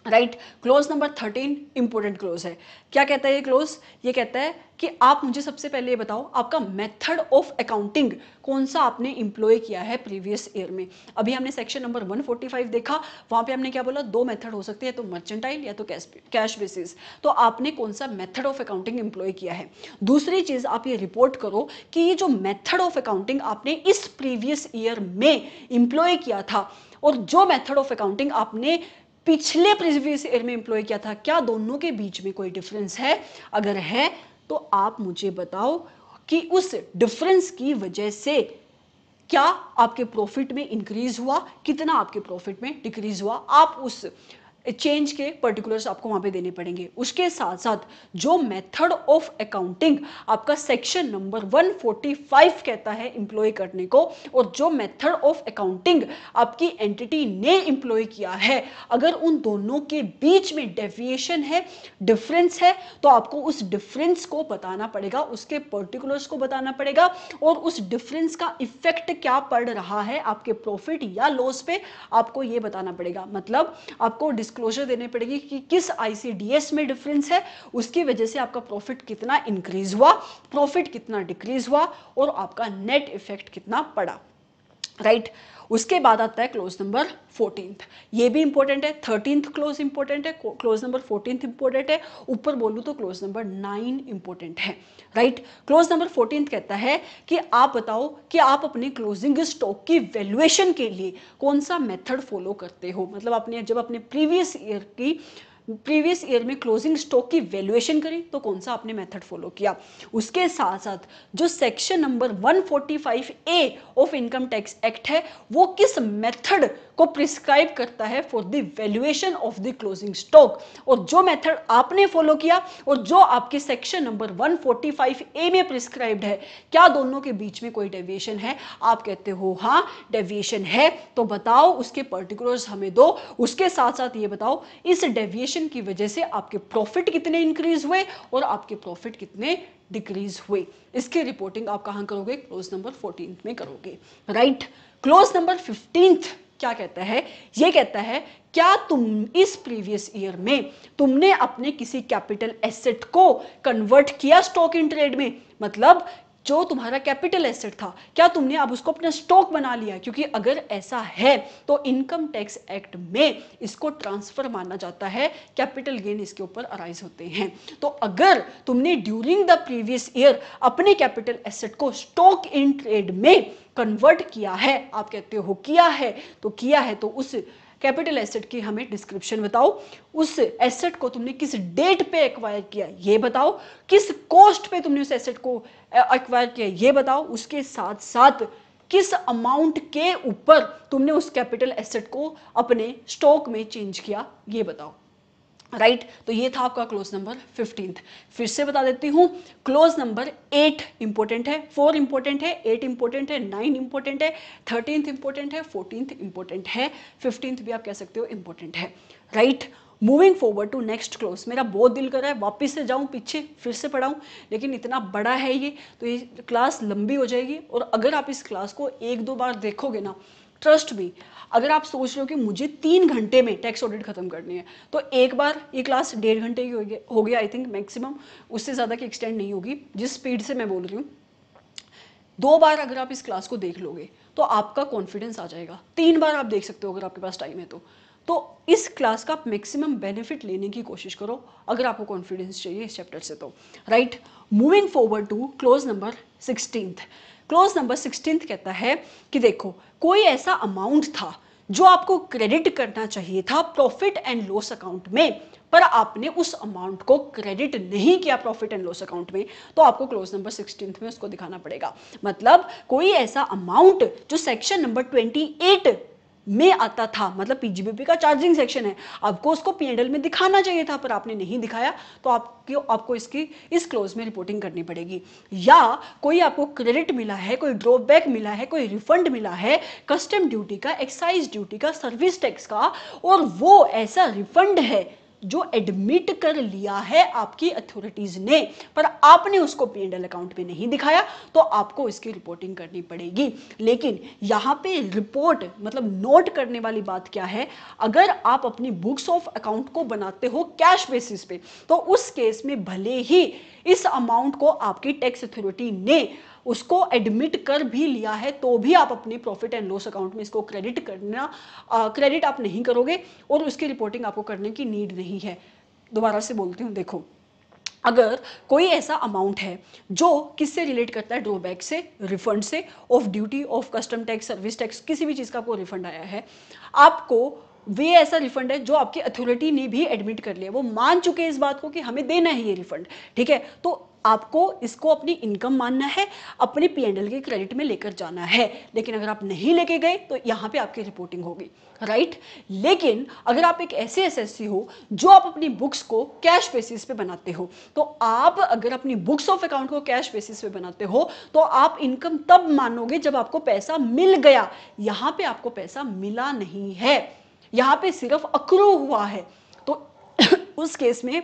Speaker 1: right clause number thirteen important clause है क्या कहता है ये क्लोज ये कहता है कि आप मुझे सबसे पहले ये बताओ आपका मेथड ऑफ अकाउंटिंग कौन सा आपने इंप्लॉय किया है प्रीवियस ईयर में अभी हमने सेक्शन नंबर 145 देखा वहां पे हमने क्या बोला दो मेथड हो सकते हैं तो मर्चेंटाइल या तो कैश कैश बेसिस तो आपने कौन सा मेथड ऑफ अकाउंटिंग इंप्लॉय किया है दूसरी चीज़ आप ये रिपोर्ट करो कि ये जो मेथड ऑफ अकाउंटिंग आपने इस प्रीवियस ईयर में इंप्लॉय किया था और जो मेथड ऑफ अकाउंटिंग आपने पिछले प्रीवियस ईयर में इंप्लॉय किया था क्या दोनों के बीच में कोई डिफरेंस है अगर है तो आप मुझे बताओ कि उस डिफरेंस की वजह से क्या आपके प्रॉफिट में इंक्रीज हुआ कितना आपके प्रॉफिट में डिक्रीज हुआ आप उस चेंज के पर्टिकुलर्स आपको वहां पे देने पड़ेंगे उसके साथ साथ जो मेथड ऑफ अकाउंटिंग आपका सेक्शन नंबर 145 कहता है इंप्लॉय करने को और जो मेथड ऑफ अकाउंटिंग आपकी एंटिटी ने इंप्लॉय किया है अगर उन दोनों के बीच में डेविएशन है डिफरेंस है तो आपको उस डिफरेंस को बताना पड़ेगा उसके पर्टिकुलर्स को बताना पड़ेगा और उस डिफरेंस का इफेक्ट क्या पड़ रहा है आपके प्रॉफिट या लॉस पे आपको ये बताना पड़ेगा मतलब आपको डिस्क्लोजर देने पड़ेगी कि किस आईसीडीएस में डिफरेंस है उसकी वजह से आपका प्रॉफिट कितना इंक्रीज हुआ प्रॉफिट कितना डिक्रीज हुआ और आपका नेट इफेक्ट कितना पड़ा राइट right? उसके बाद आता है क्लोज नंबर फोर्टींथ ये भी इंपॉर्टेंट है थर्टींथ क्लोज इंपॉर्टेंट है क्लोज नंबर फोर्टींथ इंपॉर्टेंट है ऊपर बोलूँ तो क्लोज नंबर नाइन इंपॉर्टेंट है राइट क्लोज नंबर फोर्टींथ कहता है कि आप बताओ कि आप अपने क्लोजिंग स्टॉक की वैल्यूएशन के लिए कौन सा मेथड फॉलो करते हो मतलब अपने जब अपने प्रीवियस ईयर की प्रीवियस ईयर में क्लोजिंग स्टॉक की वैल्यूएशन करें तो कौन सा आपने मेथड फॉलो किया उसके साथ साथ जो section number 145 A of income tax act है वो किस मेथड को प्रिस्क्राइब करता है for the valuation of the closing stock और जो मेथड आपने फॉलो किया और जो आपके सेक्शन नंबर 145 ए में प्रिस्क्राइब्ड है क्या दोनों के बीच में कोई डेविएशन है आप कहते हो हाँ डेविएशन है तो बताओ उसके पर्टिकुलर्स हमें दो उसके साथ साथ ये बताओ इस डेविएशन की वजह से आपके प्रॉफिट कितने इंक्रीज हुए और आपके प्रॉफिट कितने डिक्रीज हुए इसकी रिपोर्टिंग आप कहाँ करोगे क्लोज नंबर फोर्टीन में करोगे राइट क्लोज नंबर फिफ्टींथ क्या कहता है ये कहता है क्या तुम इस प्रीवियस ईयर में तुमने अपने किसी कैपिटल एसेट को कन्वर्ट किया स्टॉक इन ट्रेड में मतलब जो तुम्हारा कैपिटल एसेट था क्या तुमने अब उसको अपना स्टॉक बना लिया क्योंकि अगर ऐसा है तो इनकम टैक्स एक्ट में इसको ट्रांसफर माना जाता है कैपिटल गेन इसके ऊपर अराइज होते हैं तो अगर तुमने ड्यूरिंग द प्रीवियस ईयर अपने कैपिटल एसेट को स्टॉक इन ट्रेड में कन्वर्ट किया है आप कहते हो किया है तो किया है तो उस कैपिटल एसेट की हमें डिस्क्रिप्शन बताओ उस एसेट को तुमने किस डेट पे एक्वायर किया ये बताओ किस कॉस्ट पे तुमने उस एसेट को एक्वायर किया ये बताओ उसके साथ साथ किस अमाउंट के ऊपर तुमने उस कैपिटल एसेट को अपने स्टॉक में चेंज किया ये बताओ राइट right? तो ये था आपका क्लोज नंबर फिफ्टींथ फिर से बता देती हूँ क्लोज नंबर एट इंपॉर्टेंट है फोर इंपॉर्टेंट है एट इंपॉर्टेंट है नाइन इंपॉर्टेंट है थर्टींथ इंपॉर्टेंट है फोर्टींथ इंपॉर्टेंट है फिफ्टींथ भी आप कह सकते हो इंपॉर्टेंट है right right? Moving forward to next clause मेरा बहुत दिल कर रहा है वापस से जाऊँ पीछे फिर से पढ़ाऊँ लेकिन इतना बड़ा है ये तो ये क्लास लंबी हो जाएगी और अगर आप इस क्लास को एक दो बार देखोगे ना ट्रस्ट भी अगर आप सोच रहे हो कि मुझे तीन घंटे में टैक्स ऑडिट खत्म करनी है तो एक बार ये क्लास डेढ़ घंटे की हो गई आई थिंक मैक्सिमम उससे ज़्यादा की एक्सटेंड नहीं होगी जिस स्पीड से मैं बोल रही हूँ दो बार अगर आप इस क्लास को देख लोगे तो आपका कॉन्फिडेंस आ जाएगा तीन बार आप देख सकते हो अगर आपके पास टाइम है तो तो इस क्लास का मैक्सिमम बेनिफिट लेने की कोशिश करो अगर आपको कॉन्फिडेंस चाहिए इस चैप्टर से तो right moving forward to clause number sixteen clause number sixteen कहता है कि देखो कोई ऐसा अमाउंट था जो आपको क्रेडिट करना चाहिए था प्रॉफिट एंड लॉस अकाउंट में पर आपने उस अमाउंट को क्रेडिट नहीं किया प्रॉफिट एंड लॉस अकाउंट में तो आपको क्लोज नंबर सिक्सटीन में उसको दिखाना पड़ेगा मतलब कोई ऐसा अमाउंट जो सेक्शन नंबर ट्वेंटी एट में आता था मतलब पीजीबीपी का चार्जिंग सेक्शन है आपको उसको पीएनएल में दिखाना चाहिए था पर आपने नहीं दिखाया तो आपको आपको इसकी इस क्लोज में रिपोर्टिंग करनी पड़ेगी या कोई आपको क्रेडिट मिला है कोई ड्रॉबैक मिला है कोई रिफंड मिला है कस्टम ड्यूटी का एक्साइज ड्यूटी का सर्विस टैक्स का और वो ऐसा रिफंड है जो एडमिट कर लिया है आपकी अथॉरिटीज ने पर आपने उसको पी एंड एल अकाउंट में नहीं दिखाया तो आपको इसकी रिपोर्टिंग करनी पड़ेगी लेकिन यहाँ पे रिपोर्ट मतलब नोट करने वाली बात क्या है अगर आप अपनी बुक्स ऑफ अकाउंट को बनाते हो कैश बेसिस पे तो उस केस में भले ही इस अमाउंट को आपकी टैक्स अथॉरिटी ने उसको एडमिट कर भी लिया है तो भी आप अपने प्रॉफिट एंड लॉस अकाउंट में इसको क्रेडिट करना क्रेडिट आप नहीं करोगे और उसकी रिपोर्टिंग आपको करने की नीड नहीं है दोबारा से बोलती हूँ देखो अगर कोई ऐसा अमाउंट है जो किससे रिलेट करता है ड्रॉबैक से रिफंड से of duty of custom tax service tax किसी भी चीज़ का आपको रिफंड आया है आपको वे ऐसा रिफंड है जो आपकी अथॉरिटी ने भी एडमिट कर लिया वो मान चुके हैं इस बात को कि हमें देना है ये रिफंड ठीक है तो आपको इसको अपनी इनकम मानना है अपने पी के क्रेडिट में लेकर जाना है लेकिन अगर आप नहीं लेके गए तो यहाँ पे आपकी रिपोर्टिंग होगी राइट लेकिन अगर आप एक ऐसे एस हो जो आप अपनी बुक्स को कैश बेसिस पे बनाते हो तो आप अगर अपनी बुक्स ऑफ अकाउंट को कैश बेसिस पे बनाते हो तो आप इनकम तब मानोगे जब आपको पैसा मिल गया यहाँ पे आपको पैसा मिला नहीं है यहाँ पे सिर्फ अक्रो हुआ है तो उस केस में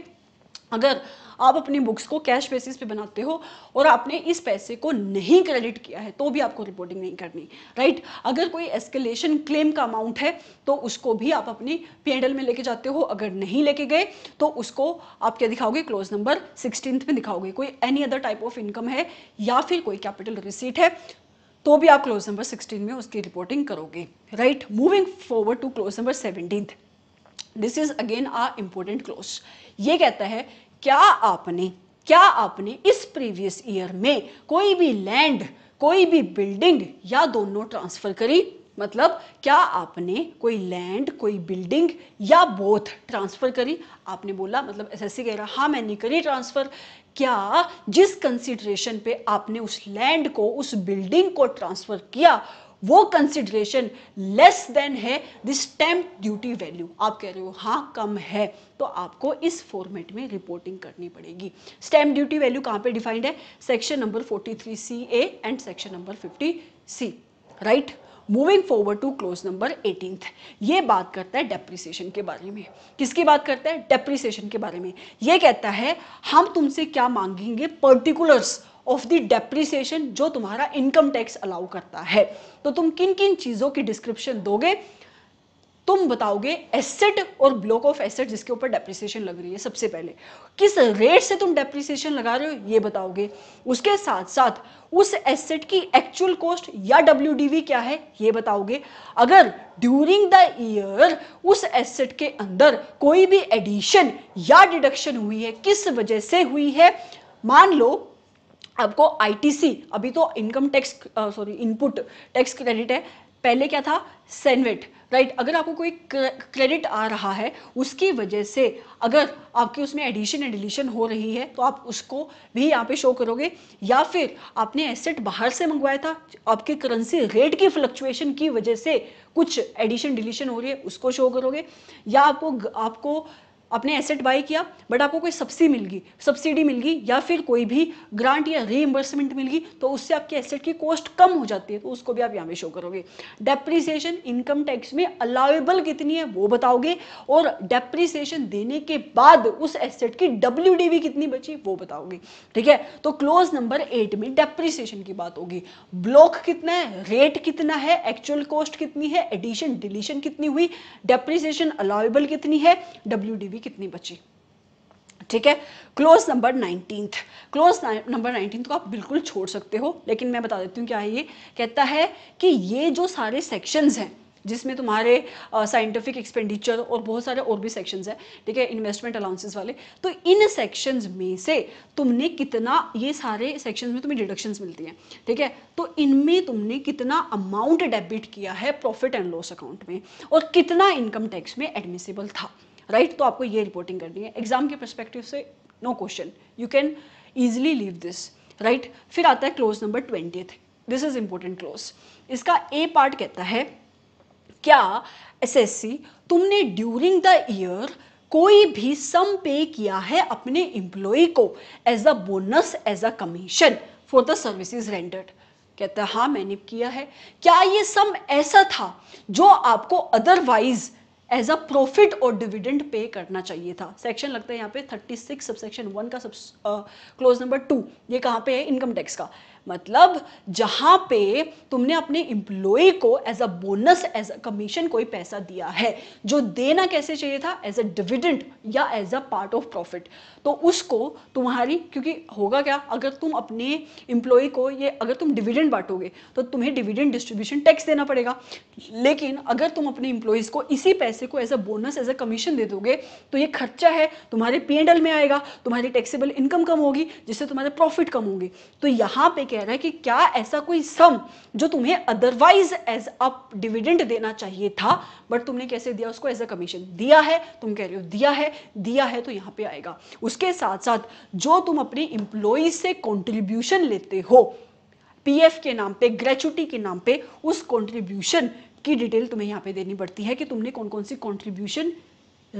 Speaker 1: अगर आप अपनी बुक्स को कैश बेसिस पे बनाते हो और आपने इस पैसे को नहीं क्रेडिट किया है तो भी आपको रिपोर्टिंग नहीं करनी राइट अगर कोई एस्केलेशन क्लेम का अमाउंट है तो उसको भी आप अपनी पी में लेके जाते हो अगर नहीं लेके गए तो उसको आप क्या दिखाओगे क्लोज नंबर सिक्सटीन में दिखाओगे कोई any other type of income है या फिर कोई कैपिटल रिसीट है तो भी आप क्लोज नंबर 16 में उसकी रिपोर्टिंग करोगे right moving forward to clause number seventeen this is again a important clause ये कहता है क्या आपने क्या आपने इस प्रीवियस ईयर में कोई भी लैंड कोई भी बिल्डिंग या दोनों ट्रांसफर करी मतलब क्या आपने कोई लैंड कोई बिल्डिंग या बोथ ट्रांसफ़र करी आपने बोला मतलब एसएससी कह रहा हाँ मैंने करी ट्रांसफ़र क्या जिस कंसिडरेशन पे आपने उस लैंड को उस बिल्डिंग को ट्रांसफ़र किया वो कंसिडरेशन लेस देन है दिस स्टैम्प ड्यूटी वैल्यू आप कह रहे हो हाँ कम है तो आपको इस फॉर्मेट में रिपोर्टिंग करनी पड़ेगी स्टैम्प ड्यूटी वैल्यू कहाँ पे डिफाइंड है section number 43 C A and section number 50 C right moving forward to clause number eighteen ये बात करता है डेप्रिसिएशन के बारे में किसकी बात करता है डेप्रिसिएशन के बारे में ये कहता है हम तुमसे क्या मांगेंगे पर्टिकुलर्स ऑफ द डेप्रिसिएशन जो तुम्हारा इनकम टैक्स अलाउ करता है तो तुम किन किन चीज़ों की डिस्क्रिप्शन दोगे तुम बताओगे एसेट और ब्लॉक ऑफ एसेट जिसके ऊपर डेप्रिसिएशन लग रही है सबसे पहले किस रेट से तुम डेप्रिसिएशन लगा रहे हो ये बताओगे उसके साथ साथ उस एसेट की एक्चुअल कॉस्ट या डब्ल्यू क्या है ये बताओगे अगर ड्यूरिंग द ईयर उस एसेट के अंदर कोई भी एडिशन या डिडक्शन हुई है किस वजह से हुई है मान लो आपको आईटीसी अभी तो income tax sorry input tax credit है पहले क्या था सेनवेट राइट right? अगर आपको कोई क्रेडिट आ रहा है उसकी वजह से अगर आपकी उसमें एडिशन एंड डिलीशन हो रही है तो आप उसको भी यहाँ पे शो करोगे या फिर आपने एसेट बाहर से मंगवाया था आपके करेंसी रेट की फ्लक्चुएशन की वजह से कुछ एडिशन डिलीशन हो रही है उसको शो करोगे या आपको आपको आपने एसेट बाई किया बट आपको कोई सब्सिडी मिल गई सब्सिडी मिल गई या फिर कोई भी ग्रांट या री मिल गई तो उससे आपके एसेट की कॉस्ट कम हो जाती है तो उसको भी आप यहाँ पे शो करोगे डेप्रिसिएशन इनकम टैक्स में अलाउेबल कितनी है वो बताओगे और डेप्रिसिएशन देने के बाद उस एसेट की डब्ल्यू कितनी बची वो बताओगे ठीक है तो क्लोज नंबर एट में डेप्रिसिएशन की बात होगी ब्लॉक कितना है रेट कितना है एक्चुअल कॉस्ट कितनी है एडिशन डिलीशन कितनी हुई डेप्रिसिएशन अलाउेबल कितनी है डब्ल्यू भी कितनी बची ठीक है clause number nineteen clause number nineteen को आप बिल्कुल छोड़ सकते हो लेकिन मैं बता देती हूँ क्या है ये कहता है कि ये जो सारे सेक्शंस हैं जिसमें तुम्हारे साइंटिफिक uh, एक्सपेंडिचर और बहुत सारे और भी सेक्शंस हैं ठीक है इन्वेस्टमेंट अलाउंसेस वाले तो इन सेक्शंस में से तुमने कितना ये सारे सेक्शंस में तुम्हें डिडक्शंस मिलती हैं ठीक है तो इनमें तुमने कितना अमाउंट डेबिट किया है प्रॉफिट एंड लॉस अकाउंट में और कितना इनकम टैक्स में एडमिसिबल था राइट तो आपको ये रिपोर्टिंग करनी है एग्जाम के परस्पेक्टिव से no question you can easily leave this right फिर आता है clause number twenty this is important clause इसका ए पार्ट कहता है क्या एसएससी तुमने ड्यूरिंग द ईयर कोई भी सम पे किया है अपने एम्प्लॉय को as a bonus as a commission for the services rendered कहता है हाँ मैंने किया है क्या ये सम ऐसा था जो आपको अदरवाइज एज अ प्रॉफिट और डिविडेंड पे करना चाहिए था सेक्शन लगता है यहाँ पे 36 सबसेक्शन वन का सब क्लोज नंबर टू ये कहाँ पे है इनकम टैक्स का मतलब जहां पे तुमने अपने इंप्लॉय को as a bonus as a commission कोई पैसा दिया है जो देना कैसे चाहिए था एज अ डिविडेंड या as a part of profit तो उसको तुम्हारी क्योंकि होगा क्या अगर तुम अपने इंप्लॉय को ये अगर तुम डिविडेंड बांटोगे तो तुम्हें डिविडेंड डिस्ट्रीब्यूशन टैक्स देना पड़ेगा लेकिन अगर तुम अपने इंप्लॉयज को इसी पैसे को as a bonus as a commission दे दोगे तो ये खर्चा है तुम्हारे पी में आएगा तुम्हारी टैक्सेबल इनकम कम होगी जिससे तुम्हारे प्रॉफिट कम होगी तो यहाँ पे कह रहा है कि क्या ऐसा कोई सम जो तुम्हें अदरवाइज एज अ डिविडेंड देना चाहिए था बट तुमने कैसे दिया उसको एज अ कमीशन दिया है तुम कह रहे हो दिया है दिया है तो यहाँ पे आएगा उसके साथ साथ जो तुम अपने इम्प्लॉय से कॉन्ट्रीब्यूशन लेते हो पीएफ के नाम पे ग्रेचुटी के नाम पे उस कॉन्ट्रीब्यूशन की डिटेल तुम्हें यहाँ पे देनी पड़ती है कि तुमने कौन कौन सी कॉन्ट्रीब्यूशन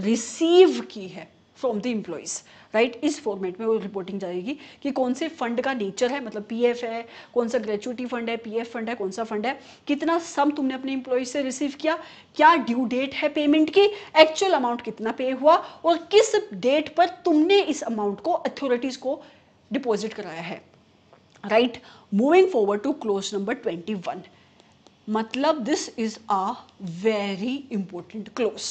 Speaker 1: रिसीव की है फ्रॉम द एम्प्लॉयज़ राइट इस फॉर्मेट में वो रिपोर्टिंग जाएगी कि कौन से फंड का नेचर है मतलब पीएफ है कौन सा ग्रेचुटी फंड है पीएफ फंड है कौन सा फंड है कितना सम तुमने अपने इंप्लॉयज से रिसीव किया क्या ड्यू डेट है पेमेंट की एक्चुअल अमाउंट कितना पे हुआ और किस डेट पर तुमने इस अमाउंट को अथॉरिटीज़ को डिपॉजिट कराया है right moving forward to clause number twenty one मतलब this is a very important clause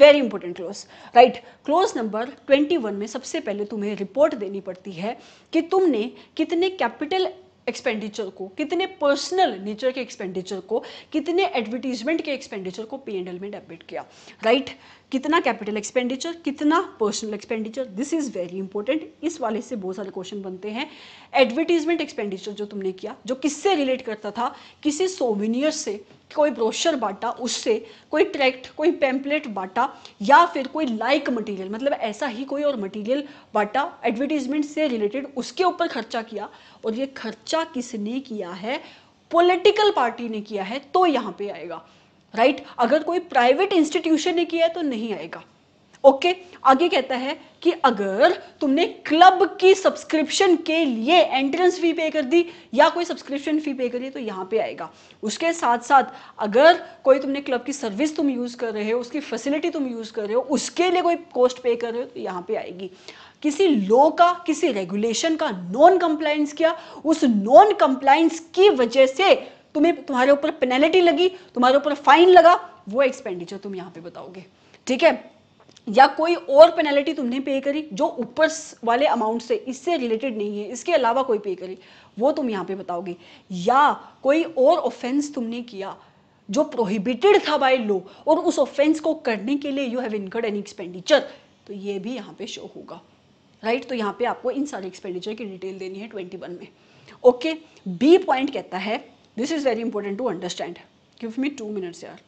Speaker 1: very important clause right clause number 21 में सबसे पहले तुम्हें रिपोर्ट देनी पड़ती है कि तुमने कितने कैपिटल एक्सपेंडिचर को कितने पर्सनल नेचर के एक्सपेंडिचर को कितने एडवर्टीजमेंट के एक्सपेंडिचर को पी एंड एल में डेबिट किया राइट right? कितना कैपिटल एक्सपेंडिचर कितना personal expenditure this is very important इस वाले से बहुत सारे क्वेश्चन बनते हैं एडवर्टीजमेंट एक्सपेंडिचर जो तुमने किया जो किससे रिलेट करता था किसी सोविनियर से कोई ब्रोशर बांटा उससे कोई ट्रैक्ट कोई पैम्पलेट बांटा या फिर कोई लाइक मटीरियल मतलब ऐसा ही कोई और मटीरियल बांटा एडवर्टीजमेंट से रिलेटेड उसके ऊपर खर्चा किया और ये खर्चा किसने किया है पॉलिटिकल पार्टी ने किया है तो यहां पे आएगा राइट right? अगर कोई प्राइवेट इंस्टीट्यूशन ने किया है तो नहीं आएगा ओके okay? आगे कहता है कि अगर तुमने क्लब की सब्सक्रिप्शन के लिए एंट्रेंस फी पे कर दी या कोई सब्सक्रिप्शन फी पे करी तो यहां पे आएगा उसके साथ साथ अगर कोई तुमने क्लब की सर्विस तुम यूज़ कर रहे हो उसकी फैसिलिटी तुम यूज़ कर रहे हो उसके लिए कोई कॉस्ट पे कर रहे हो तो यहां पे आएगी किसी लॉ का किसी रेगुलेशन का नॉन कंप्लाइंस किया उस नॉन कंप्लाइंस की वजह से तुम्हें तुम्हारे ऊपर पेनल्टी लगी तुम्हारे ऊपर फाइन लगा वो एक्सपेंडिचर तुम यहाँ पे बताओगे ठीक है या कोई और पेनल्टी तुमने पे करी जो ऊपर वाले अमाउंट से इससे रिलेटेड नहीं है इसके अलावा कोई पे करी वो तुम यहाँ पे बताओगे या कोई और ऑफेंस तुमने किया जो प्रोहिबिटेड था बाय लो और उस ऑफेंस को करने के लिए you have incurred an expenditure तो ये भी यहाँ पे शो होगा राइट तो यहाँ पे आपको इन सारे एक्सपेंडिचर की डिटेल देनी है ट्वेंटी वन में ओके बी पॉइंट कहता है this is very important to understand give me two minutes यार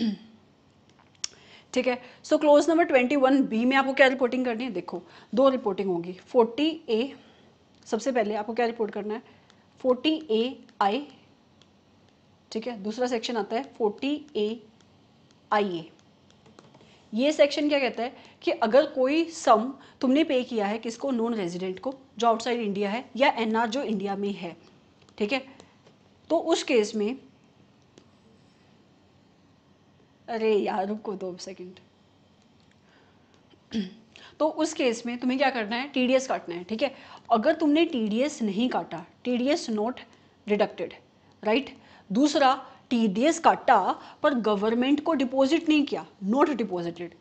Speaker 1: ठीक है so clause number twenty one B में आपको क्या रिपोर्टिंग करनी है देखो दो रिपोर्टिंग होगी फोर्टी ए सबसे पहले आपको क्या रिपोर्ट करना है फोर्टी ए आई ठीक है दूसरा सेक्शन आता है फोर्टी ए आई ए ये सेक्शन क्या कहता है कि अगर कोई सम तुमने पे किया है किसको नॉन रेजिडेंट को जो आउटसाइड इंडिया है या एन जो इंडिया में है ठीक है तो उस केस में अरे यार रुको दो सेकंड तो उस केस में तुम्हें क्या करना है टीडीएस काटना है ठीक है अगर तुमने टीडीएस नहीं काटा टीडीएस नॉट डिडक्टेड राइट दूसरा टीडीएस काटा पर गवर्नमेंट को डिपॉजिट नहीं किया नॉट डिपॉजिटेड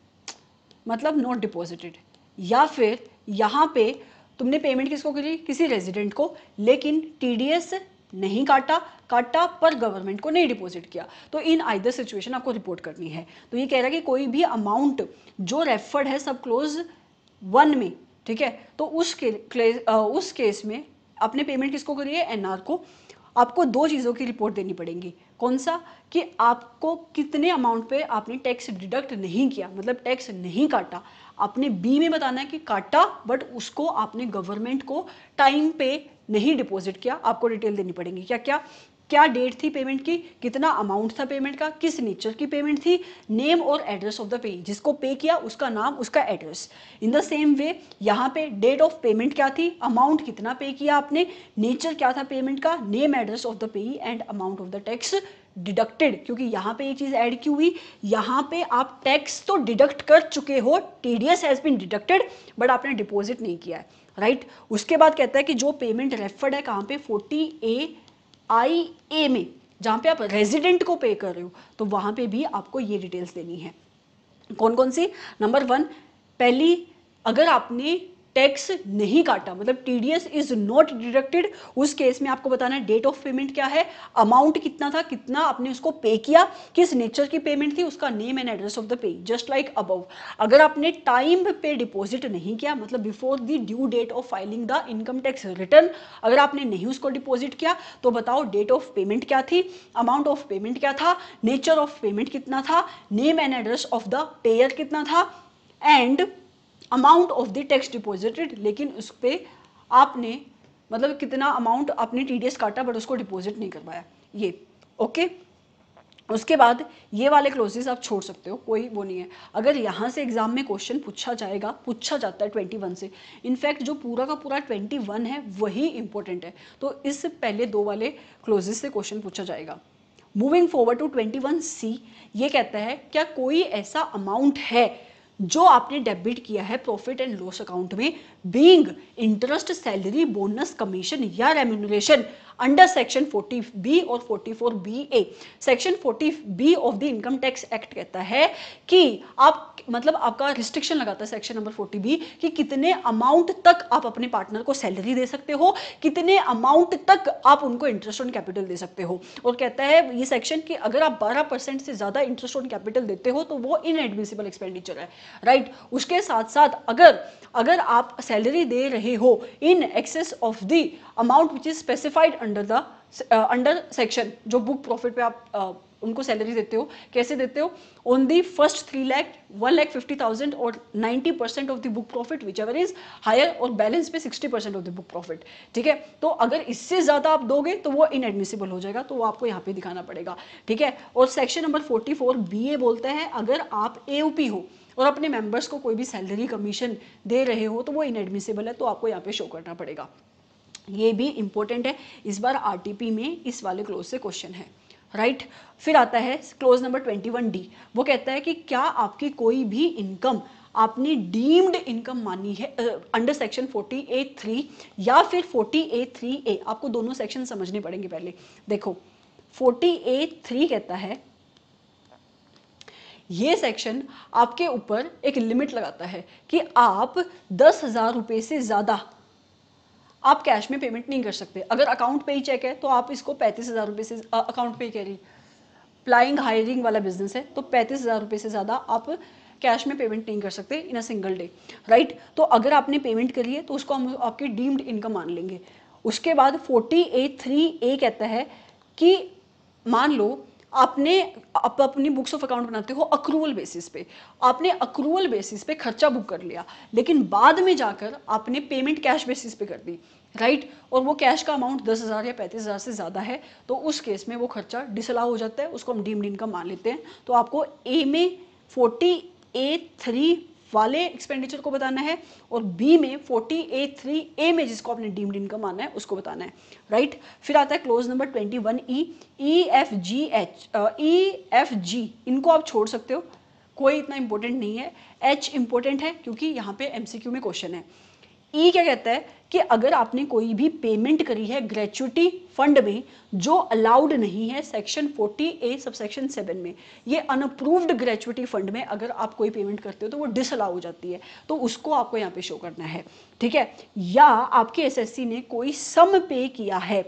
Speaker 1: मतलब नॉट डिपॉजिटेड या फिर यहाँ पे तुमने पेमेंट किसको करी किसी रेजिडेंट को लेकिन टीडीएस नहीं काटा काटा पर गवर्नमेंट को नहीं डिपॉजिट किया तो इन आइदर सिचुएशन आपको रिपोर्ट करनी है तो ये कह रहा है कि कोई भी अमाउंट जो रेफर्ड है सब क्लोज वन में ठीक है तो उस के, उस केस में अपने पेमेंट किसको करिए एनआर को आपको दो चीज़ों की रिपोर्ट देनी पड़ेगी कौन सा कि आपको कितने अमाउंट पे आपने टैक्स डिडक्ट नहीं किया मतलब टैक्स नहीं काटा आपने बी में बताना है कि काटा बट उसको आपने गवर्नमेंट को टाइम पे नहीं डिपॉजिट किया आपको डिटेल देनी पड़ेगी क्या क्या क्या डेट थी पेमेंट की कितना अमाउंट था पेमेंट का किस नेचर की पेमेंट थी नेम और एड्रेस ऑफ द पे जिसको पे किया उसका नाम उसका address in the same way यहाँ पे डेट ऑफ पेमेंट क्या थी अमाउंट कितना पे किया आपने नेचर क्या था पेमेंट का name address of the payee and amount of the tax deducted क्योंकि यहाँ पे ये चीज़ ऐड की हुई यहाँ पे आप टैक्स तो डिडक्ट कर चुके हो T D S has been deducted but आपने डिपॉजिट नहीं किया है राइट right? उसके बाद कहता है कि जो पेमेंट रेफर्ड है कहाँ पे फोर्टी ए आई ए में जहाँ पे आप रेजिडेंट को पे कर रहे हो तो वहाँ पे भी आपको ये डिटेल्स देनी है कौन कौन सी नंबर वन पहली अगर आपने टैक्स नहीं काटा मतलब टीडीएस इज नॉट डिडक्टेड उस केस में आपको बताना है डेट ऑफ पेमेंट क्या है अमाउंट कितना था कितना आपने उसको पे किया किस नेचर की पेमेंट थी उसका name and address of the payee just like above अगर आपने टाइम पे डिपॉजिट नहीं किया मतलब before the due date of filing the income tax return अगर आपने नहीं उसको डिपॉजिट किया तो बताओ डेट ऑफ पेमेंट क्या थी अमाउंट ऑफ पेमेंट क्या था नेचर ऑफ पेमेंट कितना था name and address of the payer कितना था and amount of the tax deposited लेकिन उस पर आपने मतलब कितना अमाउंट आपने टी डी एस काटा बट उसको डिपॉजिट नहीं करवाया ये ओके उसके बाद ये वाले क्लोजेज आप छोड़ सकते हो कोई वो नहीं है अगर यहाँ से एग्जाम में क्वेश्चन पूछा जाएगा पूछा जाता है ट्वेंटी वन से इनफैक्ट जो पूरा का पूरा ट्वेंटी वन है वही इंपॉर्टेंट है तो इससे पहले दो वाले क्लोजेज से क्वेश्चन पूछा जाएगा moving forward to twenty one C ये कहता है क्या कोई ऐसा अमाउंट है जो आपने डेबिट किया है प्रॉफिट एंड लॉस अकाउंट में being interest salary bonus commission या remuneration under section forty B और forty four B A section forty B of the income tax act कहता है कि आप मतलब आपका रिस्ट्रिक्शन लगाता है सेक्शन नंबर 40B कि कितने अमाउंट तक आप अपने पार्टनर को सैलरी दे सकते हो कितने अमाउंट तक आप उनको इंटरेस्ट ऑन कैपिटल दे सकते हो और कहता है ये सेक्शन कि अगर आप बारह परसेंट से ज़्यादा इंटरेस्ट ऑन कैपिटल देते हो तो वो इन एडमिसिबल एक्सपेंडिचर है राइट right? उसके साथ साथ अगर अगर आप सैलरी दे रहे हो in excess of the amount which is specified under the under section जो बुक प्रॉफिट पे आप uh, उनको सैलरी देते हो कैसे देते हो on the first three lakh one lakh fifty thousand और ninety percent of the book profit whichever is higher और बैलेंस पे sixty percent of the book profit ठीक है तो अगर इससे ज़्यादा आप दोगे तो वो इनएडमिसिबल हो जाएगा तो वो आपको यहाँ पे दिखाना पड़ेगा ठीक है और section number forty four B A बोलते हैं अगर आप ए हो और अपने मेंबर्स को कोई भी सैलरी कमीशन दे रहे हो तो वो इनएडमिसिबल है तो आपको यहाँ पे शो करना पड़ेगा ये भी इंपॉर्टेंट है इस बार आरटीपी में इस वाले क्लोज से क्वेश्चन है राइट right? फिर आता है clause number twenty one D वो कहता है कि क्या आपकी कोई भी इनकम आपने डीम्ड इनकम मानी है under section forty A three या फिर फोर्टी ए थ्री ए आपको दोनों सेक्शन समझने पड़ेंगे पहले देखो फोर्टी ए थ्री कहता है ये सेक्शन आपके ऊपर एक लिमिट लगाता है कि आप दस हज़ार रुपये से ज़्यादा आप कैश में पेमेंट नहीं कर सकते अगर अकाउंट पे ही चेक है तो आप इसको पैंतीस हज़ार रुपये से अकाउंट पे कैरी प्लाइंग हायरिंग वाला बिजनेस है तो पैंतीस हज़ार रुपये से ज़्यादा आप कैश में पेमेंट नहीं कर सकते in a single day right तो अगर आपने पेमेंट करी है तो उसको हम आपकी डीम्ड इनकम मान लेंगे उसके बाद फोर्टी ए थ्री ए कहता है कि मान लो आपने आप अपनी बुक्स ऑफ अकाउंट बनाते हो अक्रूवल बेसिस पे आपने अक्रूवल बेसिस पे खर्चा बुक कर लिया लेकिन बाद में जाकर आपने पेमेंट कैश बेसिस पे कर दी राइट right? और वो कैश का अमाउंट दस हज़ार या पैंतीस हज़ार से ज़्यादा है तो उस केस में वो खर्चा डिसलाव हो जाता है उसको हम डीम्ड इनकम मान लेते हैं तो आपको ए में फोर्टी ए थ्री वाले एक्सपेंडिचर को बताना है और बी में फोर्टी ए थ्री ए में जिसको आपने डीम्ड इनकम आना है उसको बताना है राइट right? फिर आता है clause number twenty one E E F G H E F G इनको आप छोड़ सकते हो कोई इतना इंपॉर्टेंट नहीं है एच इंपॉर्टेंट है क्योंकि यहाँ पे एमसीक्यू में क्वेश्चन है ई e क्या कहता है कि अगर आपने कोई भी पेमेंट करी है ग्रेचुटी फंड में जो अलाउड नहीं है सेक्शन 40 ए सब सेक्शन सेवन में ये अनअप्रूव्ड ग्रेचुटी फंड में अगर आप कोई पेमेंट करते हो तो वो डिसअलाउ हो जाती है तो उसको आपको यहाँ पे शो करना है ठीक है या आपके एसएससी ने कोई सम पे किया है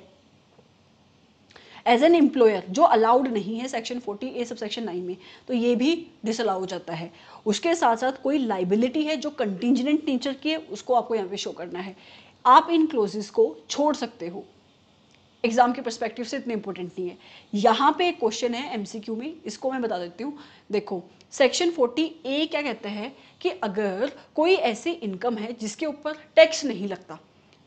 Speaker 1: एज एन एम्प्लॉयर जो अलाउड नहीं है सेक्शन 40 ए सब सेक्शन नाइन में तो ये भी डिसअलाउ हो जाता है उसके साथ साथ कोई लाइबिलिटी है जो कंटिजेंट नेचर की है उसको आपको यहाँ पे शो करना है आप इन क्लोजेस को छोड़ सकते हो एग्जाम के परस्पेक्टिव से इतने इंपॉर्टेंट नहीं है यहाँ पे एक क्वेश्चन है एमसीक्यू में इसको मैं बता देती हूँ देखो सेक्शन 40 ए क्या कहता है कि अगर कोई ऐसी इनकम है जिसके ऊपर टैक्स नहीं लगता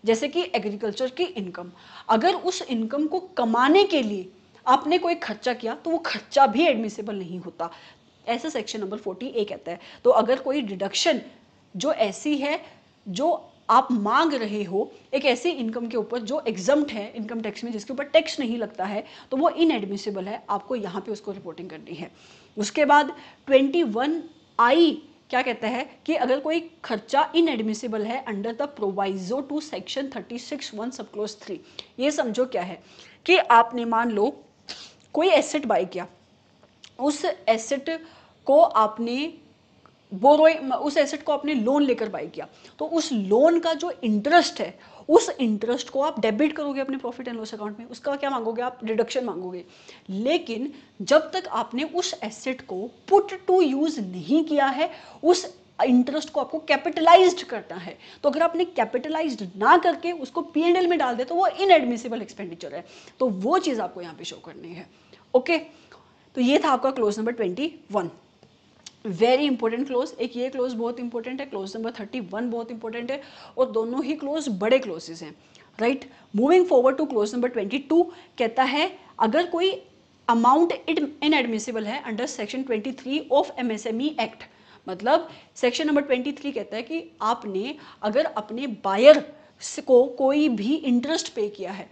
Speaker 1: जैसे कि एग्रीकल्चर की इनकम अगर उस इनकम को कमाने के लिए आपने कोई खर्चा किया तो वो खर्चा भी एडमिसेबल नहीं होता ऐसा सेक्शन नंबर फोर्टी ए कहता है तो अगर कोई डिडक्शन जो ऐसी है जो आप मांग रहे हो एक ऐसे इनकम के ऊपर जो एग्जम्प्ट है इनकम टैक्स में जिसके ऊपर टैक्स नहीं लगता है तो वो इनएडमिसिबल है आपको यहाँ पे उसको रिपोर्टिंग करनी है उसके बाद ट्वेंटी वन आई क्या कहता है कि अगर कोई खर्चा इनएडमिसिबल है under the proviso to section thirty six one sub clause three ये समझो क्या है कि आपने मान लो कोई एसेट बाई किया उस एसेट को आपने बोरो उस एसेट को आपने लोन लेकर बाई किया तो उस लोन का जो इंटरेस्ट है उस इंटरेस्ट को आप डेबिट करोगे अपने प्रॉफिट एंड लॉस अकाउंट में उसका क्या मांगोगे आप डिडक्शन मांगोगे लेकिन जब तक आपने उस एसेट को पुट टू यूज नहीं किया है उस इंटरेस्ट को आपको कैपिटलाइज्ड करना है तो अगर आपने कैपिटलाइज्ड ना करके उसको पी एंड एल में डाल दे तो वो इनएडमिसिबल एक्सपेंडिचर है तो वो चीज़ आपको यहाँ पे शो करनी है ओके तो ये था आपका clause number twenty one very important clause एक ये क्लोज बहुत इंपॉर्टेंट है क्लोज नंबर थर्टी वन बहुत इंपॉर्टेंट है और दोनों ही क्लोज बड़े क्लोजेज हैं right moving forward to clause number twenty two कहता है अगर कोई अमाउंट इट इनएडमिसिबल है under section twenty three of M M S E act मतलब सेक्शन नंबर ट्वेंटी थ्री कहता है कि आपने अगर अपने बायर को कोई भी इंटरेस्ट पे किया है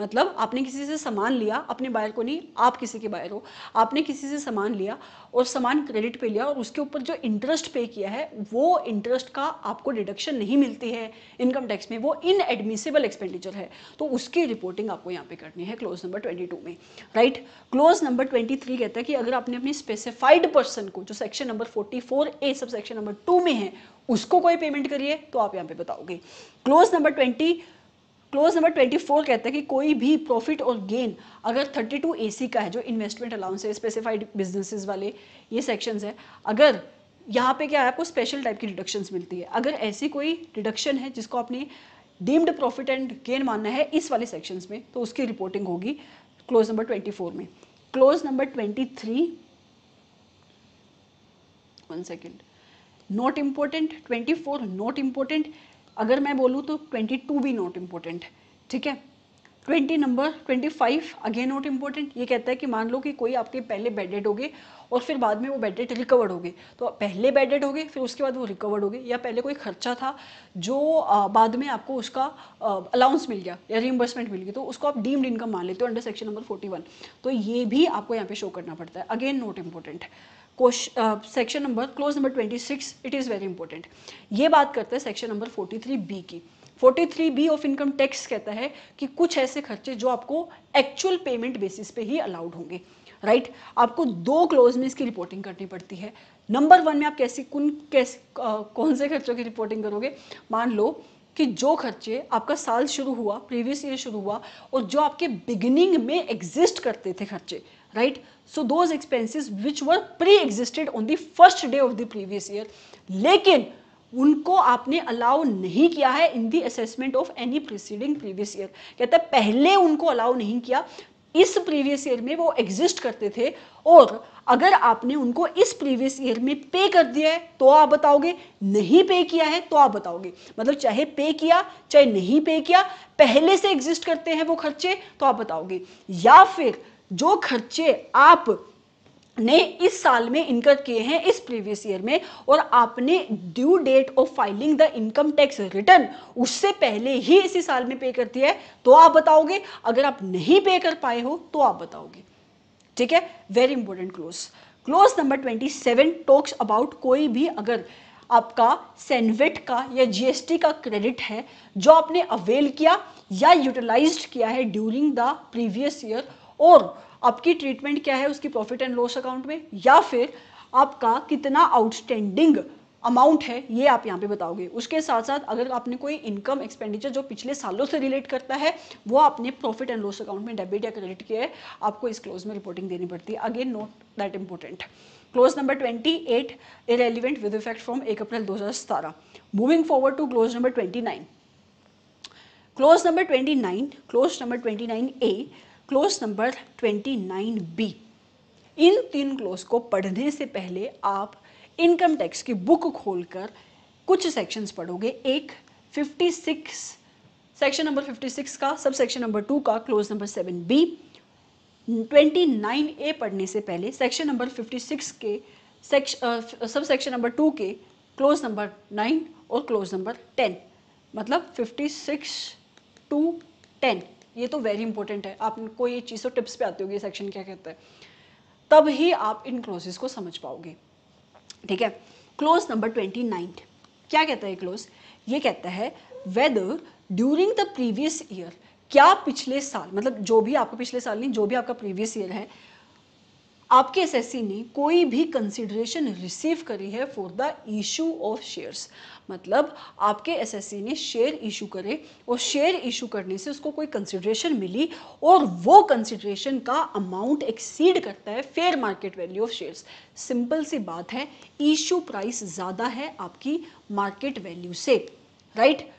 Speaker 1: मतलब आपने किसी से सामान लिया अपने बायर को नहीं आप किसी के बायर हो आपने किसी से सामान लिया और सामान क्रेडिट पे लिया और उसके ऊपर जो इंटरेस्ट पे किया है वो इंटरेस्ट का आपको डिडक्शन नहीं मिलती है इनकम टैक्स में वो इनएडमिसिबल एक्सपेंडिचर है तो उसकी रिपोर्टिंग आपको यहाँ पे करनी है क्लोज नंबर ट्वेंटी में राइट क्लोज नंबर ट्वेंटी कहता है कि अगर आपने अपनी स्पेसिफाइड पर्सन को जो section number forty A sub section number to में है उसको कोई पेमेंट करिए तो आप यहाँ पे बताओगे clause number twenty clause number 24 कहता है कि कोई भी प्रॉफिट और गेन अगर 32 एसी का है जो इन्वेस्टमेंट अलाउंस है स्पेसिफाइड बिजनेसेस वाले ये सेक्शंस है अगर यहाँ पे क्या है आपको स्पेशल टाइप की डिडक्शंस मिलती है अगर ऐसी कोई डिडक्शन है जिसको आपने डीम्ड प्रॉफिट एंड गेन मानना है इस वाले सेक्शंस में तो उसकी रिपोर्टिंग होगी क्लोज नंबर फोर में clause number twenty three one second not important four not important अगर मैं बोलूँ तो ट्वेंटी टू भी नॉट इम्पोर्टेंट है ठीक है twenty number twenty five again not important ये कहता है कि मान लो कि कोई आपके पहले बेडेड हो गए और फिर बाद में वो बेडेड रिकवर्ड हो गए तो पहले बेडेड हो गए फिर उसके बाद वो रिकवर्ड हो गए या पहले कोई खर्चा था जो बाद में आपको उसका अलाउंस मिल गया या रिम्बर्समेंट मिल गई तो उसको आप डीम्ड इनकम मान लेते हो under section number forty one तो ये भी आपको यहाँ पे शो करना पड़ता है again not important section number clause number 26 it is very important ये बात करते हैं सेक्शन नंबर 43 बी की 43 बी ऑफ इनकम टैक्स कहता है कि कुछ ऐसे खर्चे जो आपको एक्चुअल पेमेंट बेसिस पे ही अलाउड होंगे राइट right? आपको दो क्लोज में इसकी रिपोर्टिंग करनी पड़ती है नंबर वन में आप कैसे कौन कैसे कौन से खर्चों की रिपोर्टिंग करोगे मान लो कि जो खर्चे आपका साल शुरू हुआ प्रीवियस ईयर शुरू हुआ और जो आपके बिगिनिंग में एग्जिस्ट करते थे खर्चे right so those expenses which were pre-existed on the first day of the previous year लेकिन उनको आपने अलाउ नहीं किया है in the assessment of any preceding previous year कहते हैं पहले उनको अलाउ नहीं किया इस प्रीवियस ईयर में वो एग्जिस्ट करते थे और अगर आपने उनको इस प्रीवियस ईयर में पे कर दिया है तो आप बताओगे नहीं पे किया है तो आप बताओगे मतलब चाहे पे किया चाहे नहीं पे किया पहले से एग्जिस्ट करते हैं वो खर्चे तो आप बताओगे या फिर जो खर्चे आप ने इस साल में इनकर किए हैं इस प्रीवियस ईयर में और आपने due date of filing the income tax return उससे पहले ही इसी साल में पे करती है तो आप बताओगे अगर आप नहीं पे कर पाए हो तो आप बताओगे ठीक है very important clause clause number twenty seven talks about कोई भी अगर आपका सेनवेट का या जीएसटी का क्रेडिट है जो आपने अवेल किया या यूटिलाइज किया है ड्यूरिंग द प्रीवियस ईयर और आपकी ट्रीटमेंट क्या है उसकी प्रॉफिट एंड लॉस अकाउंट में या फिर आपका कितना आउटस्टैंडिंग अमाउंट है ये आप यहाँ पे बताओगे उसके साथ साथ अगर आपने कोई इनकम एक्सपेंडिचर जो पिछले सालों से रिलेट करता है वो आपने प्रॉफिट एंड लॉस अकाउंट में डेबिट या क्रेडिट किया है आपको इस क्लोज में रिपोर्टिंग देनी पड़ती है again not that important clause number twenty eight irrelevant with effect from एक अप्रैल दो moving forward to clause number twenty clause number twenty clause number twenty A clause number nine B इन तीन clause को पढ़ने से पहले आप income tax की बुक खोलकर कुछ सेक्शंस पढ़ोगे एक 56 सेक्शन नंबर 56 का सब सेक्शन नंबर टू का clause number seven B nine A पढ़ने से पहले सेक्शन नंबर 56 के सब सेक्शन नंबर टू के क्लोज नंबर नाइन और क्लोज नंबर टेन मतलब 56 टू टेन ये तो वेरी इंपॉर्टेंट है कोई ये चीज़ तो टिप्स पे आती होगी सेक्शन क्या कहता है तब ही आप इन क्लोजेस को समझ पाओगे ठीक है क्लोज नंबर ट्वेंटी नाइन क्या कहता है क्लोज ये कहता है whether during the previous year क्या पिछले साल मतलब जो भी आपका पिछले साल नहीं जो भी आपका प्रीवियस ईयर है आपके एस ने कोई भी कंसिडरेशन रिसीव करी है for the issue of shares मतलब आपके एस ने शेयर इशू करे और शेयर इशू करने से उसको कोई कंसिडरेशन मिली और वो कंसिडरेशन का अमाउंट एक्सीड करता है fair market value of shares simple सी बात है इशू प्राइस ज़्यादा है आपकी मार्केट वैल्यू से right right?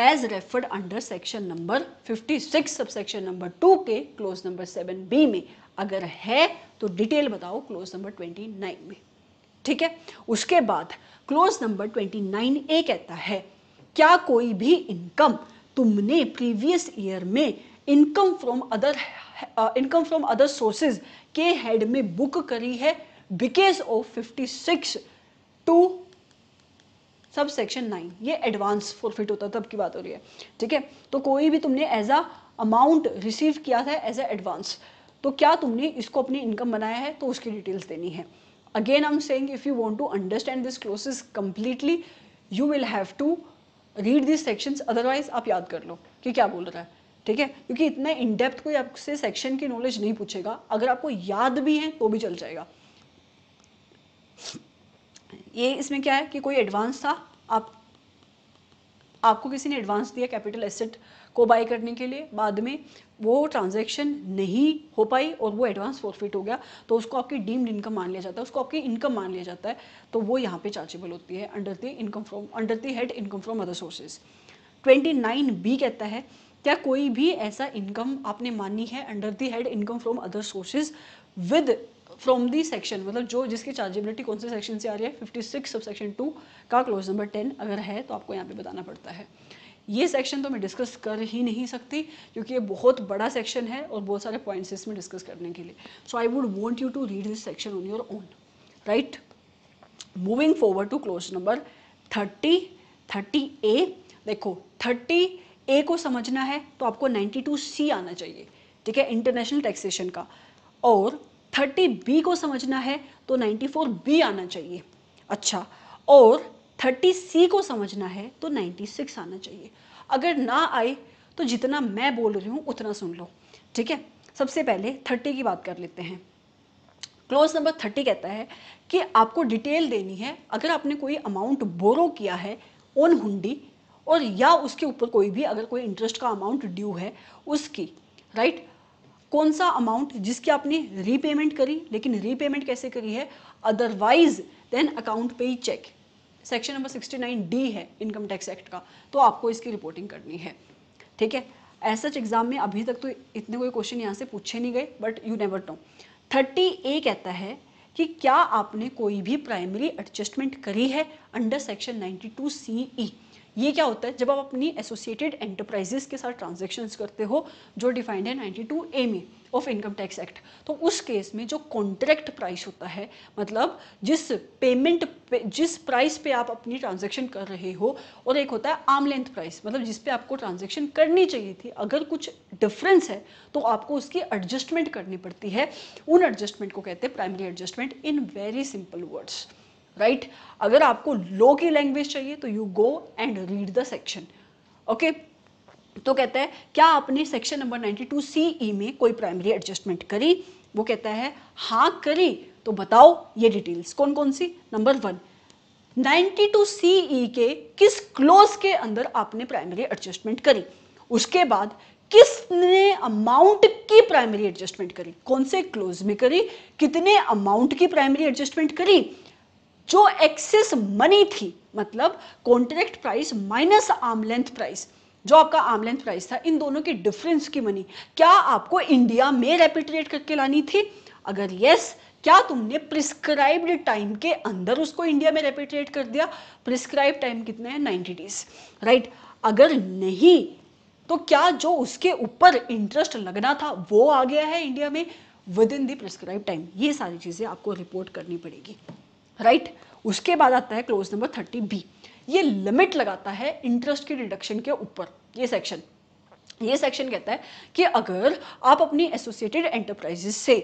Speaker 1: As referred under section number 56 subsection number two के क्लोज नंबर सेवन बी में अगर है तो डिटेल बताओ क्लोज नंबर ट्वेंटी नाइन में ठीक है उसके बाद clause number twenty nine A कहता है क्या कोई भी इनकम तुमने प्रीवियस ईयर में income from other income from other sources के हेड में बुक करी है because of fifty six two sub section nine ये एडवांस फोरफिट होता तब की बात हो रही है ठीक है तो कोई भी तुमने एज अ अमाउंट रिसीव किया था एज अ एडवांस तो क्या तुमने इसको अपनी इनकम बनाया है तो उसकी डिटेल्स देनी है again I am saying if you want to understand this clauses completely you will have to read this sections otherwise आप याद कर लो कि क्या बोल रहा है ठीक है क्योंकि इतना इन डेप्थ कोई आपसे सेक्शन की नॉलेज नहीं पूछेगा अगर आपको याद भी है तो भी चल जाएगा ये इसमें क्या है कि कोई एडवांस था आप आपको किसी ने एडवांस दिया कैपिटल एसेट को बाय करने के लिए बाद में वो ट्रांजैक्शन नहीं हो पाई और वो एडवांस फॉरफिट हो गया तो उसको आपकी डीम्ड इनकम मान लिया जाता है उसको आपकी इनकम मान लिया जाता है तो वो यहाँ पे चार्जेबल होती है under the income from under the head income from other sources twenty nine B कहता है क्या कोई भी ऐसा इनकम आपने मानी है under the head income from other sources with from the section मतलब जो जिसकी चार्जेबिलिटी कौन से सेक्शन से आ रही है fifty six sub section two का क्लोज नंबर टेन अगर है तो आपको यहाँ पे बताना पड़ता है ये सेक्शन तो मैं डिस्कस कर ही नहीं सकती क्योंकि ये बहुत बड़ा सेक्शन है और बहुत सारे पॉइंट्स इसमें डिस्कस करने के लिए so I would want you to read this section on your own right moving forward to clause number thirty thirty A देखो थर्टी ए को समझना है तो आपको नाइन्टी टू सी आना चाहिए ठीक है इंटरनेशनल टैक्सेशन का और थर्टी बी को समझना है तो नाइन्टी फोर बी आना चाहिए अच्छा और थर्टी सी को समझना है तो नाइन्टी सिक्स आना चाहिए अगर ना आए तो जितना मैं बोल रही हूँ उतना सुन लो ठीक है सबसे पहले थर्टी की बात कर लेते हैं क्लोज नंबर थर्टी कहता है कि आपको डिटेल देनी है अगर आपने कोई अमाउंट बोरो किया है ओन हुंडी और या उसके ऊपर कोई भी अगर कोई इंटरेस्ट का अमाउंट ड्यू है उसकी राइट right? कौन सा अमाउंट जिसकी आपने रीपेमेंट करी लेकिन रीपेमेंट कैसे करी है अदरवाइज देन अकाउंट पे ही चेक सेक्शन नंबर 69 डी है इनकम टैक्स एक्ट का तो आपको इसकी रिपोर्टिंग करनी है ठीक है ऐसा एग्जाम में अभी तक तो इतने कोई क्वेश्चन यहाँ से पूछे नहीं गए but you never know thirty A कहता है कि क्या आपने कोई भी प्राइमरी एडजस्टमेंट करी है under section 92 two C E ये क्या होता है जब आप अपनी एसोसिएटेड एंटरप्राइजेस के साथ ट्रांजेक्शन करते हो जो डिफाइंड है टू ए में ऑफ इनकम टैक्स एक्ट तो उस केस में जो कॉन्ट्रैक्ट प्राइस होता है मतलब जिस पेमेंट पे, जिस प्राइस पे आप अपनी ट्रांजेक्शन कर रहे हो और एक होता है आम लेंथ प्राइस मतलब जिस पे आपको ट्रांजेक्शन करनी चाहिए थी अगर कुछ डिफरेंस है तो आपको उसकी एडजस्टमेंट करनी पड़ती है उन एडजस्टमेंट को कहते हैं primary adjustment in very simple words right right? अगर आपको लो की लैंग्वेज चाहिए तो you go and read the section okay तो कहता है क्या आपने सेक्शन नंबर 92 सीई में कोई प्राइमरी एडजस्टमेंट करी वो कहता है हाँ करी तो बताओ ये डिटेल्स कौन कौन सी नंबर वन 92 ई के किस क्लोज के अंदर आपने प्राइमरी एडजस्टमेंट करी उसके बाद किसने अमाउंट की प्राइमरी एडजस्टमेंट करी कौन से क्लोज में करी कितने अमाउंट की प्राइमरी एडजस्टमेंट करी जो एक्सेस मनी थी मतलब contract price minus arm length price जो आपका आर्म लेंथ प्राइस था इन दोनों के डिफरेंस की मनी क्या आपको इंडिया में रेपिट्रेट करके लानी थी अगर यस क्या तुमने प्रिस्क्राइब्ड टाइम के अंदर उसको इंडिया में रेपिट्रेट कर दिया प्रिस्क्राइब टाइम कितना है नाइन्टी डेज राइट अगर नहीं तो क्या जो उसके ऊपर इंटरेस्ट लगना था वो आ गया है इंडिया में within the prescribe time ये सारी चीज़ें आपको रिपोर्ट करनी पड़ेगी राइट उसके बाद आता है क्लोज नंबर थर्टी बी ये लिमिट लगाता है इंटरेस्ट की डिडक्शन के ऊपर ये सेक्शन ये सेक्शन कहता है कि अगर आप अपनी एसोसिएटेड एंटरप्राइजेस से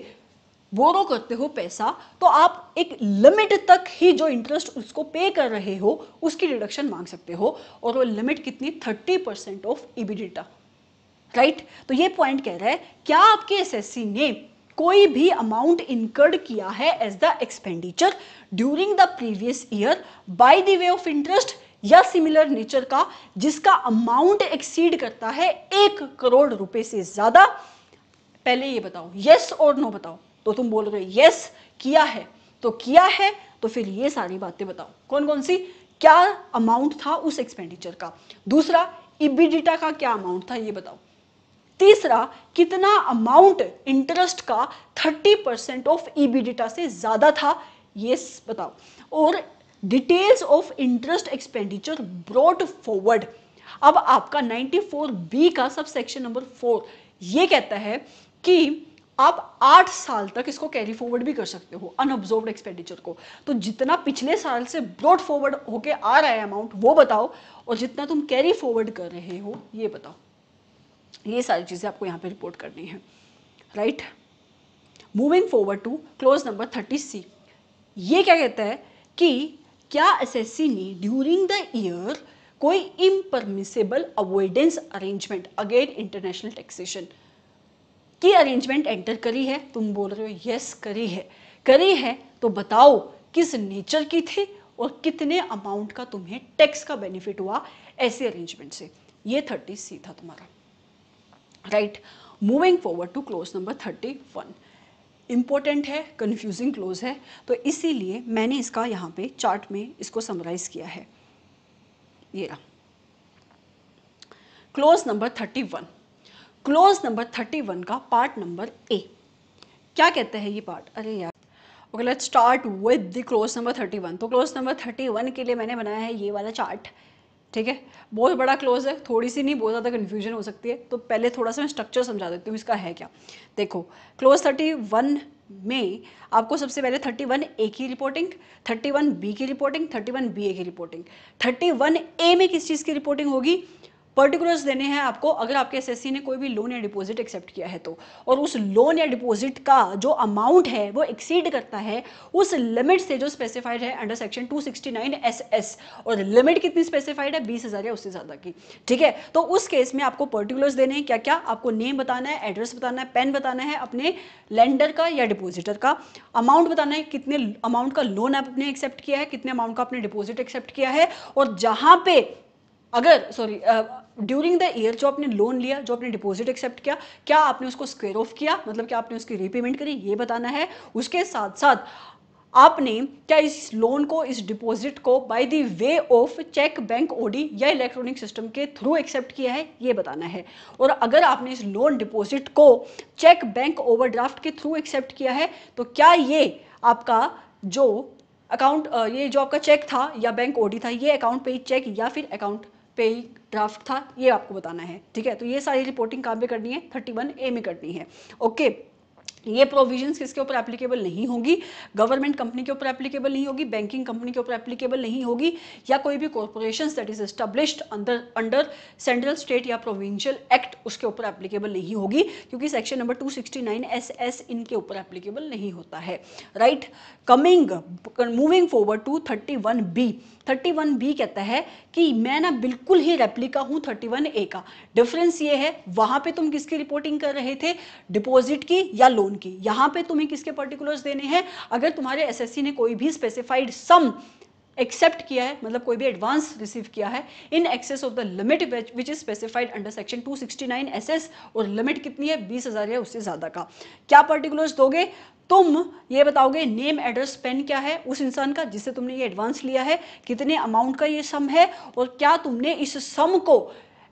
Speaker 1: बोरो करते हो पैसा तो आप एक लिमिट तक ही जो इंटरेस्ट उसको पे कर रहे हो उसकी डिडक्शन मांग सकते हो और वो लिमिट कितनी thirty percent of EBITDA right तो ये पॉइंट कह रहा है क्या आपके एसएससी ने कोई भी अमाउंट इनकर्ड किया है as the expenditure during the previous year by the way of interest या सिमिलर नेचर का जिसका अमाउंट एक्सीड करता है एक करोड़ रुपए से ज्यादा पहले ये बताओ यस और नो बताओ तो तुम बोल रहे हो यस किया है तो किया है तो फिर ये सारी बातें बताओ कौन कौन सी क्या अमाउंट था उस एक्सपेंडिचर का दूसरा इबीडिटा का क्या अमाउंट था ये बताओ तीसरा कितना अमाउंट इंटरेस्ट का 30 परसेंट ऑफ डेटा से ज़्यादा था ये बताओ और details of interest expenditure brought forward अब आपका 94 बी का सब सेक्शन नंबर फोर ये कहता है कि आप आठ साल तक इसको कैरी फॉरवर्ड भी कर सकते हो अनऑब्जर्व एक्सपेंडिचर को तो जितना पिछले साल से ब्रॉड फॉरवर्ड होके आ रहा है अमाउंट वो बताओ और जितना तुम कैरी फॉरवर्ड कर रहे हो ये बताओ ये सारी चीज़ें आपको यहाँ पे रिपोर्ट करनी है right moving forward to clause number thirty C ये क्या कहता है कि क्या सी ने ड्यूरिंग द ईयर कोई impermissible avoidance arrangement again international taxation की अरेंजमेंट एंटर करी है तुम बोल रहे हो यस करी है करी है तो बताओ किस नेचर की थी और कितने अमाउंट का तुम्हें टैक्स का बेनिफिट हुआ ऐसे अरेंजमेंट से ये थर्टी सी था तुम्हारा right moving forward to clause number thirty one important है कन्फ्यूजिंग क्लोज है तो इसीलिए मैंने इसका यहाँ पे चार्ट में इसको समराइज किया है ये रहा clause number thirty one clause number thirty one का पार्ट नंबर ए क्या कहते हैं ये पार्ट अरे यार okay let's start with the clause number thirty one तो क्लोज नंबर थर्टी वन के लिए मैंने बनाया है ये वाला चार्ट ठीक है बहुत बड़ा क्लोज है थोड़ी सी नहीं बहुत ज़्यादा कन्फ्यूजन हो सकती है तो पहले थोड़ा सा मैं स्ट्रक्चर समझा देती हूँ इसका है क्या देखो क्लोज थर्टी वन में आपको सबसे पहले थर्टी वन ए की रिपोर्टिंग थर्टी वन बी की reporting thirty one B A की रिपोर्टिंग थर्टी वन ए में किस चीज़ की रिपोर्टिंग होगी पर्टिकुलर्स देने हैं आपको अगर आपके एस ने कोई भी लोन या डिपॉजिट एक्सेप्ट किया है तो और उस लोन या डिपॉजिट का जो अमाउंट है वो एक्सीड करता है उस लिमिट से जो स्पेसिफाइड है अंडर सेक्शन 269 एसएस और लिमिट कितनी स्पेसिफाइड है बीस हज़ार या उससे ज़्यादा की ठीक है तो उस केस में आपको पर्टिकुलर्स देने हैं क्या क्या आपको नेम बताना है एड्रेस बताना है पेन बताना है अपने लेंडर का या डिपोजिटर का अमाउंट बताना है कितने अमाउंट का लोन आपने एक्सेप्ट किया है कितने अमाउंट का आपने डिपोजिट एक्सेप्ट किया है और जहाँ पे अगर सॉरी ड्यूरिंग द ईयर जो आपने लोन लिया जो आपने डिपॉजिट एक्सेप्ट किया क्या आपने उसको स्क्वेयर ऑफ किया मतलब कि आपने उसकी रीपेमेंट करी ये बताना है उसके साथ साथ आपने क्या इस लोन को इस डिपॉजिट को by the way of cheque bank OD या इलेक्ट्रॉनिक सिस्टम के थ्रू एक्सेप्ट किया है ये बताना है और अगर आपने इस लोन डिपॉजिट को चेक बैंक ओवरड्राफ्ट के थ्रू एक्सेप्ट किया है तो क्या ये आपका जो अकाउंट ये जो आपका चेक था या बैंक ओडी था ये अकाउंट पे चेक या फिर अकाउंट पे ही ड्राफ्ट था ये आपको बताना है ठीक है तो ये सारी रिपोर्टिंग कहाँ पे करनी है थर्टी वन ए में करनी है ओके ये प्रोविजंस किसके ऊपर एप्लीकेबल नहीं होगी गवर्नमेंट कंपनी के ऊपर एप्लीकेबल नहीं होगी बैंकिंग कंपनी के ऊपर एप्लीकेबल नहीं होगी या कोई भी corporation that is establish under under central state या प्रोविंशियल एक्ट उसके ऊपर एप्लीकेबल नहीं होगी क्योंकि सेक्शन नंबर 269 एसएस इनके ऊपर एप्लीकेबल नहीं होता है right coming moving forward to thirty one B thirty one B कहता है कि मैं ना बिल्कुल ही रेप्लिका हूँ थर्टी वन ए का डिफरेंस ये है वहाँ पे तुम किसकी रिपोर्टिंग कर रहे थे डिपॉजिट की या लोन उनकी यहां पे तुम्हें किसके पर्टिकुलर्स देने हैं अगर तुम्हारे एसएससी ने कोई भी स्पेसिफाइड सम एक्सेप्ट किया है मतलब कोई भी एडवांस रिसीव किया है in excess of the limit which is specified under section 269 SS और लिमिट कितनी है बीस हज़ार या उससे ज़्यादा का क्या पर्टिकुलर्स दोगे तुम ये बताओगे नेम एड्रेस पेन क्या है उस इंसान का जिससे तुमने ये एडवांस लिया है कितने अमाउंट का ये सम है और क्या तुमने इस सम को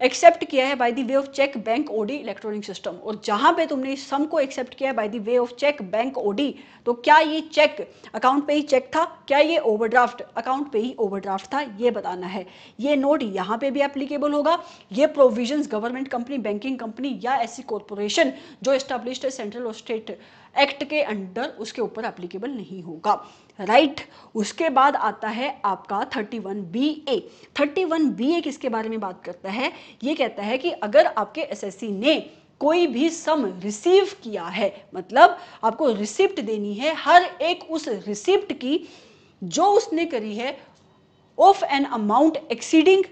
Speaker 1: एक्सेप्ट किया है by the way of cheque bank OD electronic system और जहां पे तुमने इस सम को एक्सेप्ट किया है by the way of cheque bank OD तो क्या ये चेक अकाउंट पे ही चेक था क्या ये ओवरड्राफ्ट अकाउंट पे ही ओवरड्राफ्ट था ये बताना है ये नोट यहाँ पे भी एप्लीकेबल होगा ये provisions government company banking company या ऐसी कॉरपोरेशन जो एस्टेब्लिश्ड है सेंट्रल और स्टेट एक्ट के अंडर उसके ऊपर एप्लीकेबल नहीं होगा राइट right? उसके बाद आता है आपका 31 B A thirty one B A किसके बारे में बात करता है ये कहता है कि अगर आपके एसएससी ने कोई भी सम रिसीव किया है मतलब आपको रिसिप्ट देनी है हर एक उस रिसिप्ट की जो उसने करी है of an amount exceeding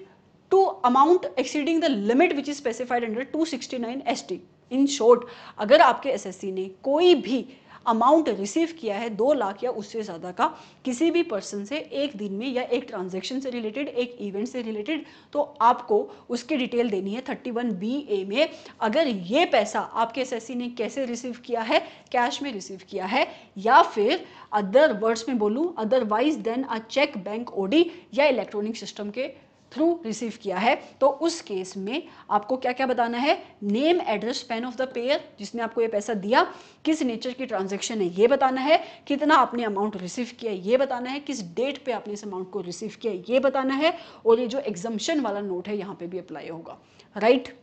Speaker 1: to amount exceeding the limit which is specified under 269 T in short अगर आपके एसएससी ने कोई भी अमाउंट रिसीव किया है दो लाख या उससे ज़्यादा का किसी भी पर्सन से एक दिन में या एक ट्रांजेक्शन से रिलेटेड एक इवेंट से रिलेटेड तो आपको उसकी डिटेल देनी है थर्टी वन बी ए में अगर ये पैसा आपके एस ने कैसे रिसीव किया है कैश में रिसीव किया है या फिर अदर वर्ड्स में बोलूँ otherwise than a cheque bank OD या इलेक्ट्रॉनिक सिस्टम के थ्रू रिसीव किया है तो उस केस में आपको क्या क्या बताना है name address PAN of the payer जिसने आपको ये पैसा दिया किस नेचर की ट्रांजेक्शन है ये बताना है कितना आपने अमाउंट रिसीव किया ये बताना है किस डेट पे आपने इस अमाउंट को रिसीव किया ये बताना है और ये जो एग्जम्पन वाला नोट है यहाँ पे भी अप्लाई होगा right right?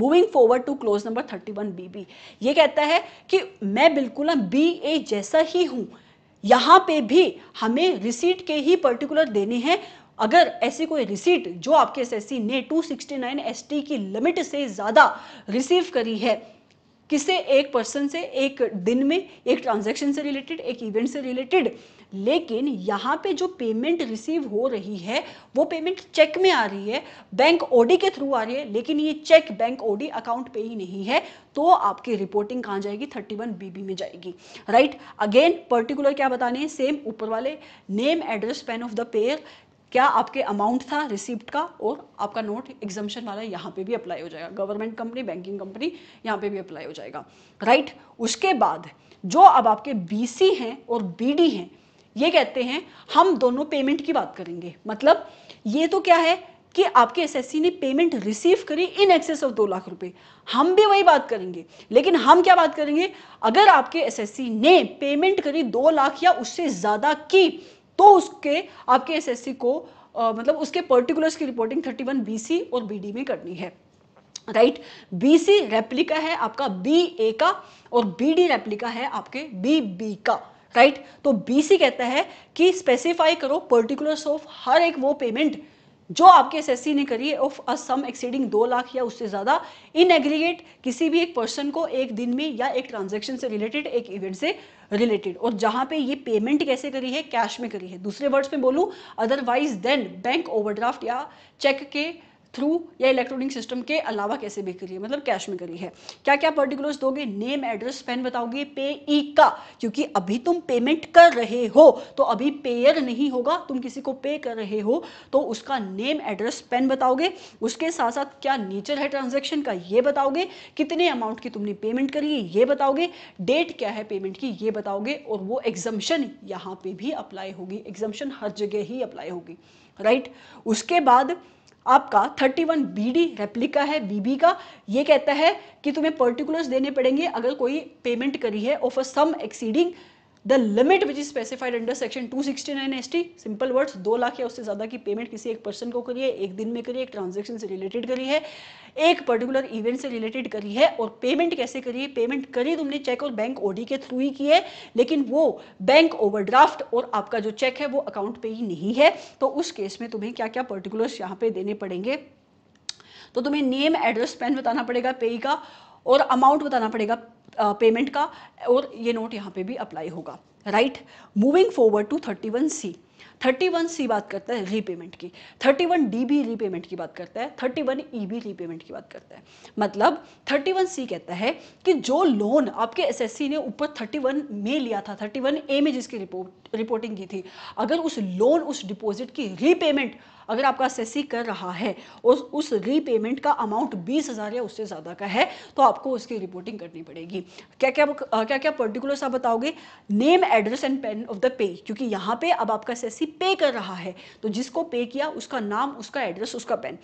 Speaker 1: Moving forward to clause number thirty one B B ये कहता है कि मैं बिल्कुल बी ए जैसा ही हूँ यहाँ पे भी हमें रिसीट के ही पर्टिकुलर देने हैं अगर ऐसी कोई रिसीट जो आपके एस ने 269 एसटी की लिमिट से ज़्यादा रिसीव करी है किसे एक पर्सन से एक दिन में एक ट्रांजैक्शन से रिलेटेड एक इवेंट से रिलेटेड लेकिन यहाँ पे जो पेमेंट रिसीव हो रही है वो पेमेंट चेक में आ रही है बैंक ओडी के थ्रू आ रही है लेकिन ये चेक बैंक ओडी अकाउंट पे ही नहीं है तो आपकी रिपोर्टिंग कहाँ जाएगी 31 बीबी में जाएगी राइट अगेन पर्टिकुलर क्या बताने सेम ऊपर वाले name address PAN of the payer क्या आपके अमाउंट था रिसिप्ट का और आपका नोट एग्जामेशन वाला यहाँ पे भी अप्लाई हो जाएगा गवर्नमेंट कंपनी बैंकिंग कंपनी यहाँ पे भी अप्लाई हो जाएगा राइट right? उसके बाद जो अब आपके बीसी हैं और बीडी हैं ये कहते हैं हम दोनों पेमेंट की बात करेंगे मतलब ये तो क्या है कि आपके एसएससी ने पेमेंट रिसीव करी इन एक्सेस ऑफ दो लाख रुपए हम भी वही बात करेंगे लेकिन हम क्या बात करेंगे अगर आपके एसएससी ने पेमेंट करी दो लाख या उससे ज़्यादा की तो उसके आपके एसएससी को आ, मतलब उसके पर्टिकुलर्स की रिपोर्टिंग 31 बीसी और बीडी में करनी है राइट बीसी रेप्लिका है आपका बी ए का और बीडी रेप्लिका है आपके बी बी का राइट तो बीसी कहता है कि स्पेसिफाई करो पर्टिकुलर्स ऑफ हर एक वो पेमेंट जो आपके सी ने करी है ऑफ अ सम एक्सीडिंग दो लाख या उससे ज़्यादा इन एग्रीगेट किसी भी एक पर्सन को एक दिन में या एक ट्रांजेक्शन से रिलेटेड एक इवेंट से रिलेटेड और जहां पे ये पेमेंट कैसे करी है कैश में करी है दूसरे वर्ड्स में बोलूं अदरवाइज देन बैंक ओवरड्राफ्ट या चेक के थ्रू या इलेक्ट्रॉनिक सिस्टम के अलावा कैसे भी करिए मतलब कैश में करी है क्या क्या पर्टिकुलर्स दोगे नेम एड्रेस पेन बताओगे पे ई का क्योंकि अभी तुम पेमेंट कर रहे हो तो अभी पेयर नहीं होगा तुम किसी को पे कर रहे हो तो उसका नेम एड्रेस पेन बताओगे उसके साथ साथ क्या नेचर है ट्रांजेक्शन का ये बताओगे कितने अमाउंट की तुमने पेमेंट करी है ये बताओगे डेट क्या है पेमेंट की ये बताओगे और वो एग्जम्पन यहाँ पे भी अप्लाई होगी एग्जम्पन हर जगह ही अप्लाई होगी राइट उसके बाद आपका 31 वन बी डी रेप्लिका है बीबी का ये कहता है कि तुम्हें पर्टिकुलर्स देने पड़ेंगे अगर कोई पेमेंट करी है of a sum exceeding the limit which is specified under section 269 T simple words दो लाख या उससे ज़्यादा की पेमेंट किसी एक पर्सन को करिए एक दिन में करिए एक ट्रांजेक्शन से रिलेटेड करी है एक पर्टिकुलर इवेंट से रिलेटेड करी है और पेमेंट कैसे करिए पेमेंट करी तुमने चेक और बैंक ओडी के थ्रू ही की है लेकिन वो बैंक ओवरड्राफ्ट और आपका जो चेक है वो अकाउंट पे ही नहीं है तो उस केस में तुम्हें क्या क्या पर्टिकुलर्स यहाँ पे देने पड़ेंगे तो तुम्हें नेम एड्रेस पेन बताना पड़ेगा पेई का और अमाउंट बताना पड़ेगा पेमेंट का और ये नोट यहाँ पे भी अप्लाई होगा right moving forward to thirty one C thirty one C बात करता है रीपेमेंट की थर्टी वन डी भी रीपेमेंट की बात करता है थर्टी वन ई भी रीपेमेंट की बात करता है मतलब थर्टी वन सी कहता है कि जो लोन आपके सी ने ऊपर थर्टी वन में लिया था थर्टी वन ए में जिसकी रिपोर्ट रिपोर्टिंग की थी अगर उस लोन उस डिपॉजिट की रीपेमेंट अगर आपका एस कर रहा है उस उस रीपेमेंट का अमाउंट बीस हज़ार या उससे ज़्यादा का है तो आपको उसकी रिपोर्टिंग करनी पड़ेगी क्या क्या क्या क्या पर्टिकुलर सा बताओगे name address and PAN of the payee क्योंकि यहाँ पे अब आपका एस पे कर रहा है तो जिसको पे किया उसका नाम उसका एड्रेस उसका पेन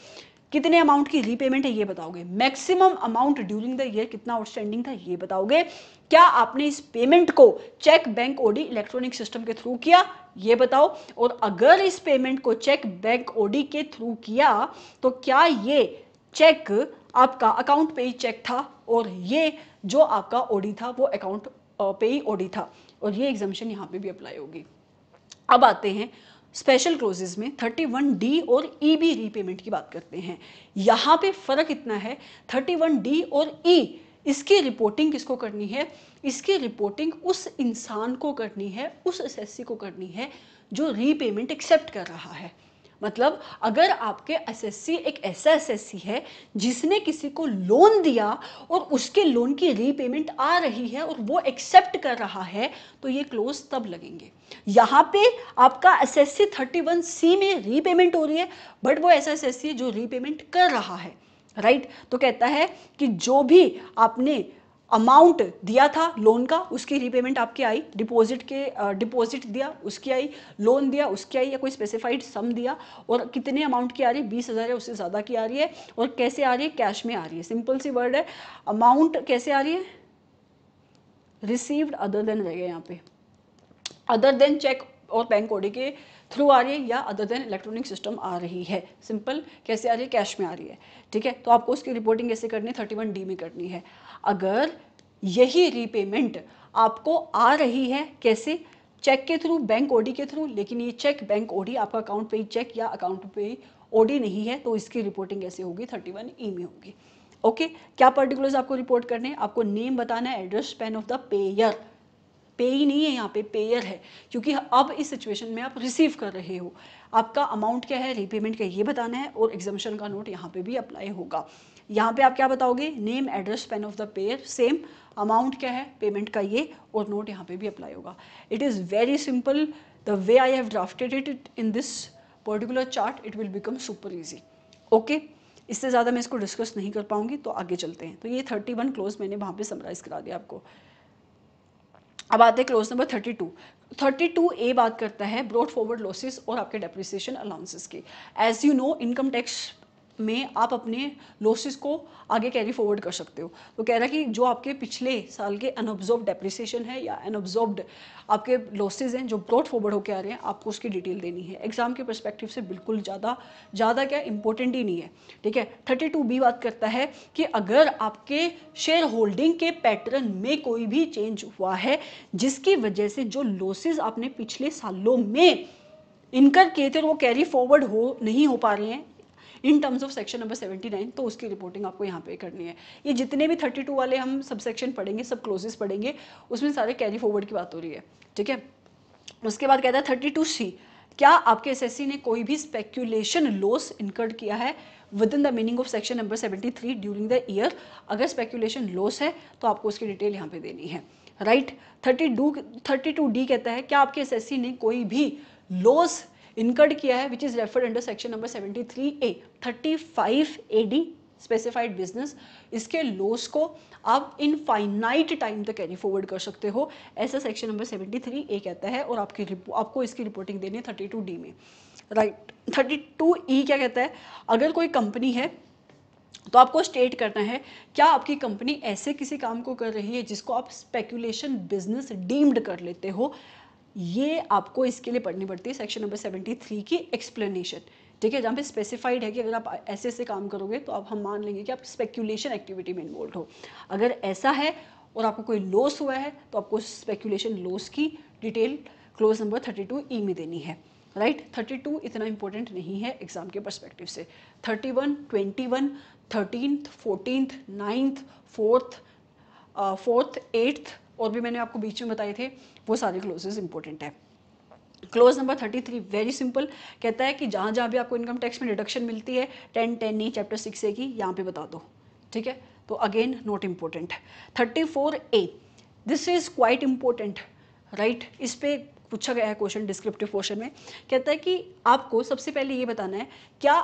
Speaker 1: कितने अमाउंट की रीपेमेंट है ये बताओगे maximum amount during the year कितना आउटस्टैंडिंग था ये बताओगे क्या आपने इस पेमेंट को cheque bank OD electronic system के थ्रू किया ये बताओ और अगर इस पेमेंट को चेक बैंक ओडी के थ्रू किया तो क्या ये चेक आपका अकाउंट पे ही चेक था और ये जो आपका ओडी था वो अकाउंट पे ही ओडी था और ये एग्जामेशन यहाँ पे भी अप्लाई होगी अब आते हैं स्पेशल क्लोजेज में 31 डी और ई बी रीपेमेंट की बात करते हैं यहाँ पे फ़र्क इतना है 31 डी और ई e, इसकी रिपोर्टिंग किसको करनी है इसकी रिपोर्टिंग उस इंसान को करनी है उस सी को करनी है जो रीपेमेंट एक्सेप्ट कर रहा है मतलब अगर आपके एसएससी एक ऐसा एसएससी है जिसने किसी को लोन दिया और उसके लोन की रीपेमेंट आ रही है और वो एक्सेप्ट कर रहा है तो ये क्लोज तब लगेंगे यहाँ पे आपका एसएससी एस सी में रीपेमेंट हो रही है बट वो ऐसा एसएससी है जो रीपेमेंट कर रहा है राइट right? तो कहता है कि जो भी आपने अमाउंट दिया था लोन का उसकी रीपेमेंट आपकी आई डिपॉजिट के डिपॉजिट दिया उसकी आई लोन दिया उसकी आई या कोई स्पेसिफाइड सम दिया और कितने अमाउंट की आ रही है बीस हज़ार है उससे ज़्यादा की आ रही है और कैसे आ रही है कैश में आ रही है सिंपल सी वर्ड है अमाउंट कैसे आ रही है रिसीव्ड अदर देन रहेगा यहाँ पे अदर देन चेक और बैंक ओडी के थ्रू आ रही है या अदर देन इलेक्ट्रॉनिक सिस्टम आ रही है सिंपल कैसे आ रही है कैश में आ रही है ठीक है तो आपको उसकी रिपोर्टिंग कैसे करनी है थर्टी वन डी में करनी है अगर यही रीपेमेंट आपको आ रही है कैसे चेक के थ्रू बैंक ओडी के थ्रू लेकिन ये चेक बैंक ओडी आपका अकाउंट पे ही चेक या अकाउंट पे ओडी नहीं है तो इसकी रिपोर्टिंग कैसे होगी थर्टी वन ई में होगी ओके क्या पर्टिकुलर्स आपको रिपोर्ट करने हैं आपको नेम बताना है address PAN of the payer पे ही नहीं है यहाँ पे पेयर है क्योंकि अब इस सिचुएशन में आप रिसीव कर रहे हो आपका अमाउंट क्या है रीपेमेंट का ये बताना है और एग्जामेशन का नोट यहाँ पे भी अप्लाई होगा यहाँ पे आप क्या बताओगे name address PAN of the payer same amount क्या है पेमेंट का ये और नोट यहाँ पे भी अप्लाई होगा it is very simple the way I have drafted it in this particular chart it will become super easy okay इससे ज़्यादा मैं इसको डिस्कस नहीं कर पाऊंगी तो आगे चलते हैं तो ये थर्टी वन क्लोज मैंने वहाँ पे समराइज करा दिया आपको अब आते हैं clause number thirty two thirty two A बात करता है ब्रॉड फॉरवर्ड लॉसेस और आपके डेप्रिसिएशन अलाउंसेस की as you know income tax में आप अपने लॉसेस को आगे कैरी फॉरवर्ड कर सकते हो तो कह रहा है कि जो आपके पिछले साल के अनऑब्जॉर्ब डेप्रिसिएशन है या अनऑब्जॉर्ब्ड आपके लॉसेज हैं जो ब्रॉड फॉरवर्ड होकर आ रहे हैं आपको उसकी डिटेल देनी है एग्जाम के परस्पेक्टिव से बिल्कुल ज़्यादा ज़्यादा क्या इंपॉर्टेंट ही नहीं है ठीक है थर्टी टू बी बात करता है कि अगर आपके शेयर होल्डिंग के पैटर्न में कोई भी चेंज हुआ है जिसकी वजह से जो लॉसेज आपने पिछले सालों में इनकर किए थे वो कैरी फॉरवर्ड हो नहीं हो पा रहे हैं in terms of section number 79 तो उसकी रिपोर्टिंग आपको यहाँ पे करनी है ये जितने भी 32 वाले हम सब सेक्शन पढ़ेंगे सब क्लोजेस पढ़ेंगे उसमें सारे कैरी फॉरवर्ड की बात हो रही है ठीक है उसके बाद कहता है थर्टी टू सी क्या आपके सी ने कोई भी स्पेक्यूलेशन लॉस इनकर्ड किया है within the meaning of section number 73 during the year अगर स्पेक्यूलेशन लॉस है तो आपको उसकी डिटेल यहाँ पे देनी है right thirty two thirty two D कहता है क्या आपके सी ने कोई भी लॉस इनकर्ड किया है which is referred under section number 73 A 35 AD specified business इसके लॉस को आप इन फाइनाइट टाइम तक कैरी फॉरवर्ड कर सकते हो ऐसा सेक्शन नंबर 73 ए कहता है और आपकी आपको इसकी रिपोर्टिंग देनी है 32 डी में राइट 32 ई क्या कहता है अगर कोई कंपनी है तो आपको स्टेट करना है क्या आपकी कंपनी ऐसे किसी काम को कर रही है जिसको आप स्पेकुलेशन बिजनेस डीम्ड कर लेते हो ये आपको इसके लिए पढ़नी पड़ती है सेक्शन नंबर सेवेंटी थ्री की एक्सप्लेनेशन ठीक है जहाँ पे स्पेसिफाइड है कि अगर आप ऐसे ऐसे काम करोगे तो आप हम मान लेंगे कि आप स्पेक्यूलेशन एक्टिविटी में इन्वॉल्व हो अगर ऐसा है और आपको कोई लॉस हुआ है तो आपको स्पेक्यूलेशन लॉस की detail clause number thirty two E में देनी है राइट थर्टी टू इतना इंपॉर्टेंट नहीं है एग्जाम के परस्पेक्टिव से thirty one twenty one thirteenth fourteenth ninth fourth fourth eighth और भी मैंने आपको बीच में बताए थे वो सारे क्लोजेज इंपॉर्टेंट है clause number thirty three very simple कहता है कि जहाँ जहाँ भी आपको इनकम टैक्स में डिडक्शन मिलती है टेन टेन नहीं चैप्टर सिक्स ए की यहाँ पे बता दो ठीक है तो again not important thirty four A this is quite important right इस पर पूछा गया है क्वेश्चन डिस्क्रिप्टिव पोर्शन में कहता है कि आपको सबसे पहले ये बताना है क्या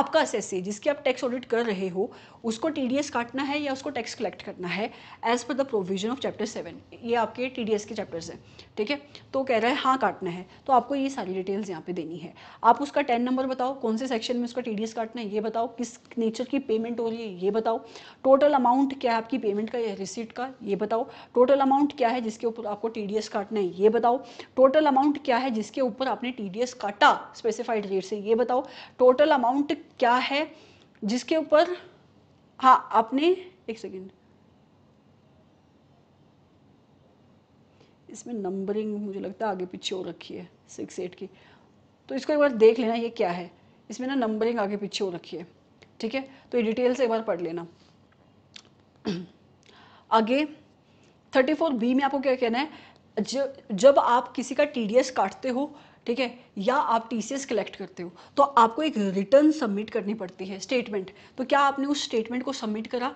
Speaker 1: आपका एस जिसकी आप टैक्स ऑडिट कर रहे हो उसको टी काटना है या उसको टैक्स कलेक्ट करना है as per the provision of chapter seven ये आपके टी के चैप्टर्स हैं ठीक है तो कह रहा है हाँ काटना है तो आपको ये सारी डिटेल्स यहाँ पे देनी है आप उसका टेन नंबर बताओ कौन से सेक्शन में उसका टी काटना है ये बताओ किस नेचर की पेमेंट हो रही है ये बताओ टोटल अमाउंट क्या है आपकी पेमेंट का या रिसिट का ये बताओ टोटल अमाउंट क्या है जिसके ऊपर आपको टी काटना है ये बताओ टोटल अमाउंट क्या है जिसके ऊपर आपने टी काटा स्पेसिफाइड रेट से ये बताओ टोटल अमाउंट क्या है जिसके ऊपर हाँ आपने एक सेकेंड इसमें नंबरिंग मुझे लगता है आगे पीछे हो रखी है सिक्स एट की तो इसको एक बार देख लेना ये क्या है इसमें ना नंबरिंग आगे पीछे हो रखी है ठीक है तो ये डिटेल से एक बार पढ़ लेना आगे थर्टी फोर बी में आपको क्या कहना है जब जब आप किसी का टी काटते हो ठीक है या आप टी कलेक्ट करते हो तो आपको एक रिटर्न सबमिट करनी पड़ती है स्टेटमेंट तो क्या आपने उस स्टेटमेंट को सबमिट करा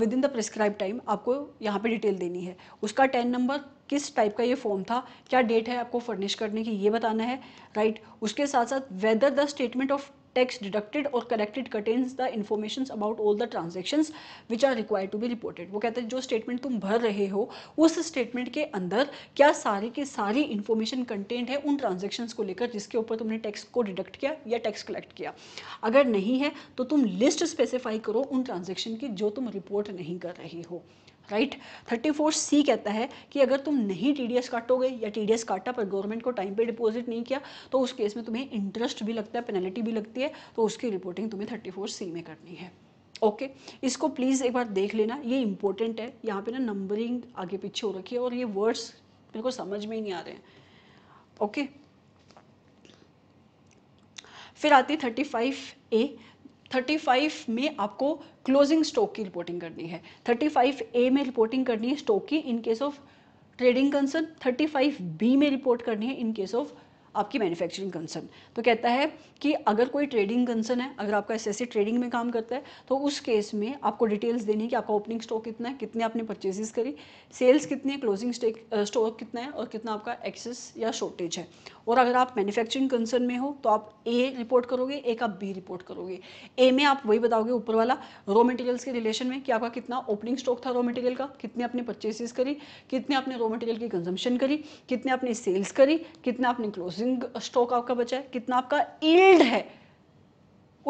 Speaker 1: within the prescribe time आपको यहाँ पे डिटेल देनी है उसका टेन नंबर किस टाइप का ये फॉर्म था क्या डेट है आपको फर्निश करने की ये बताना है राइट right? उसके साथ साथ whether the statement of tax deducted और collected contains the information about all the transaction which are require to be reported वो कहते हैं जो स्टेटमेंट तुम भर रहे हो उस स्टेटमेंट के अंदर क्या सारे के सारी इन्फॉर्मेशन कंटेंट है उन ट्रांजेक्शन्स को लेकर जिसके ऊपर तुमने टैक्स को डिडक्ट किया या टैक्स कलेक्ट किया अगर नहीं है तो तुम लिस्ट स्पेसिफाई करो उन ट्रांजेक्शन की जो तुम रिपोर्ट नहीं कर रहे हो राइट थर्टी फोर सी कहता है कि अगर तुम नहीं टी डी एस काटोगे या टी डी एस काटा पर गवर्नमेंट को टाइम पे डिपॉजिट नहीं किया तो उस केस में तुम्हें इंटरेस्ट भी लगता है पेनल्टी भी लगती है तो उसकी रिपोर्टिंग तुम्हें थर्टी फोर सी में करनी है ओके okay. इसको प्लीज़ एक बार देख लेना ये इंपॉर्टेंट है यहाँ पे ना नंबरिंग आगे पीछे हो रखी है और ये वर्ड्स मेरे को समझ में ही नहीं आ रहे हैं ओके okay. फिर आती है थर्टी फाइव ए 35 में आपको क्लोजिंग स्टॉक की रिपोर्टिंग करनी है 35 ए में रिपोर्टिंग करनी है स्टॉक की in case of trading concern 35 B में रिपोर्ट करनी है इन केस ऑफ आपकी मैन्युफैक्चरिंग कंसर्न तो कहता है कि अगर कोई ट्रेडिंग कंसर्न है अगर आपका एस ट्रेडिंग में काम करता है तो उस केस में आपको डिटेल्स देनी है कि आपका ओपनिंग स्टॉक कितना है कितने आपने परचेजेस करी सेल्स कितनी है क्लोजिंग स्टॉक कितना है और कितना आपका एक्सेस या शॉर्टेज है और अगर आप मैन्युफैक्चरिंग कंसर्न में हो तो आप ए रिपोर्ट करोगे एक आप बी रिपोर्ट करोगे ए में आप वही बताओगे ऊपर वाला रॉ मटेरियल्स के रिलेशन में कि आपका कितना ओपनिंग स्टॉक था रॉ मटेरियल का कितने आपने परचेसेस करी कितने आपने रॉ मटेरियल की कंजम्पशन करी कितने आपने सेल्स करी कितने आपने क्लोज क्लोजिंग स्टॉक आपका बचा है कितना आपका ईल्ड है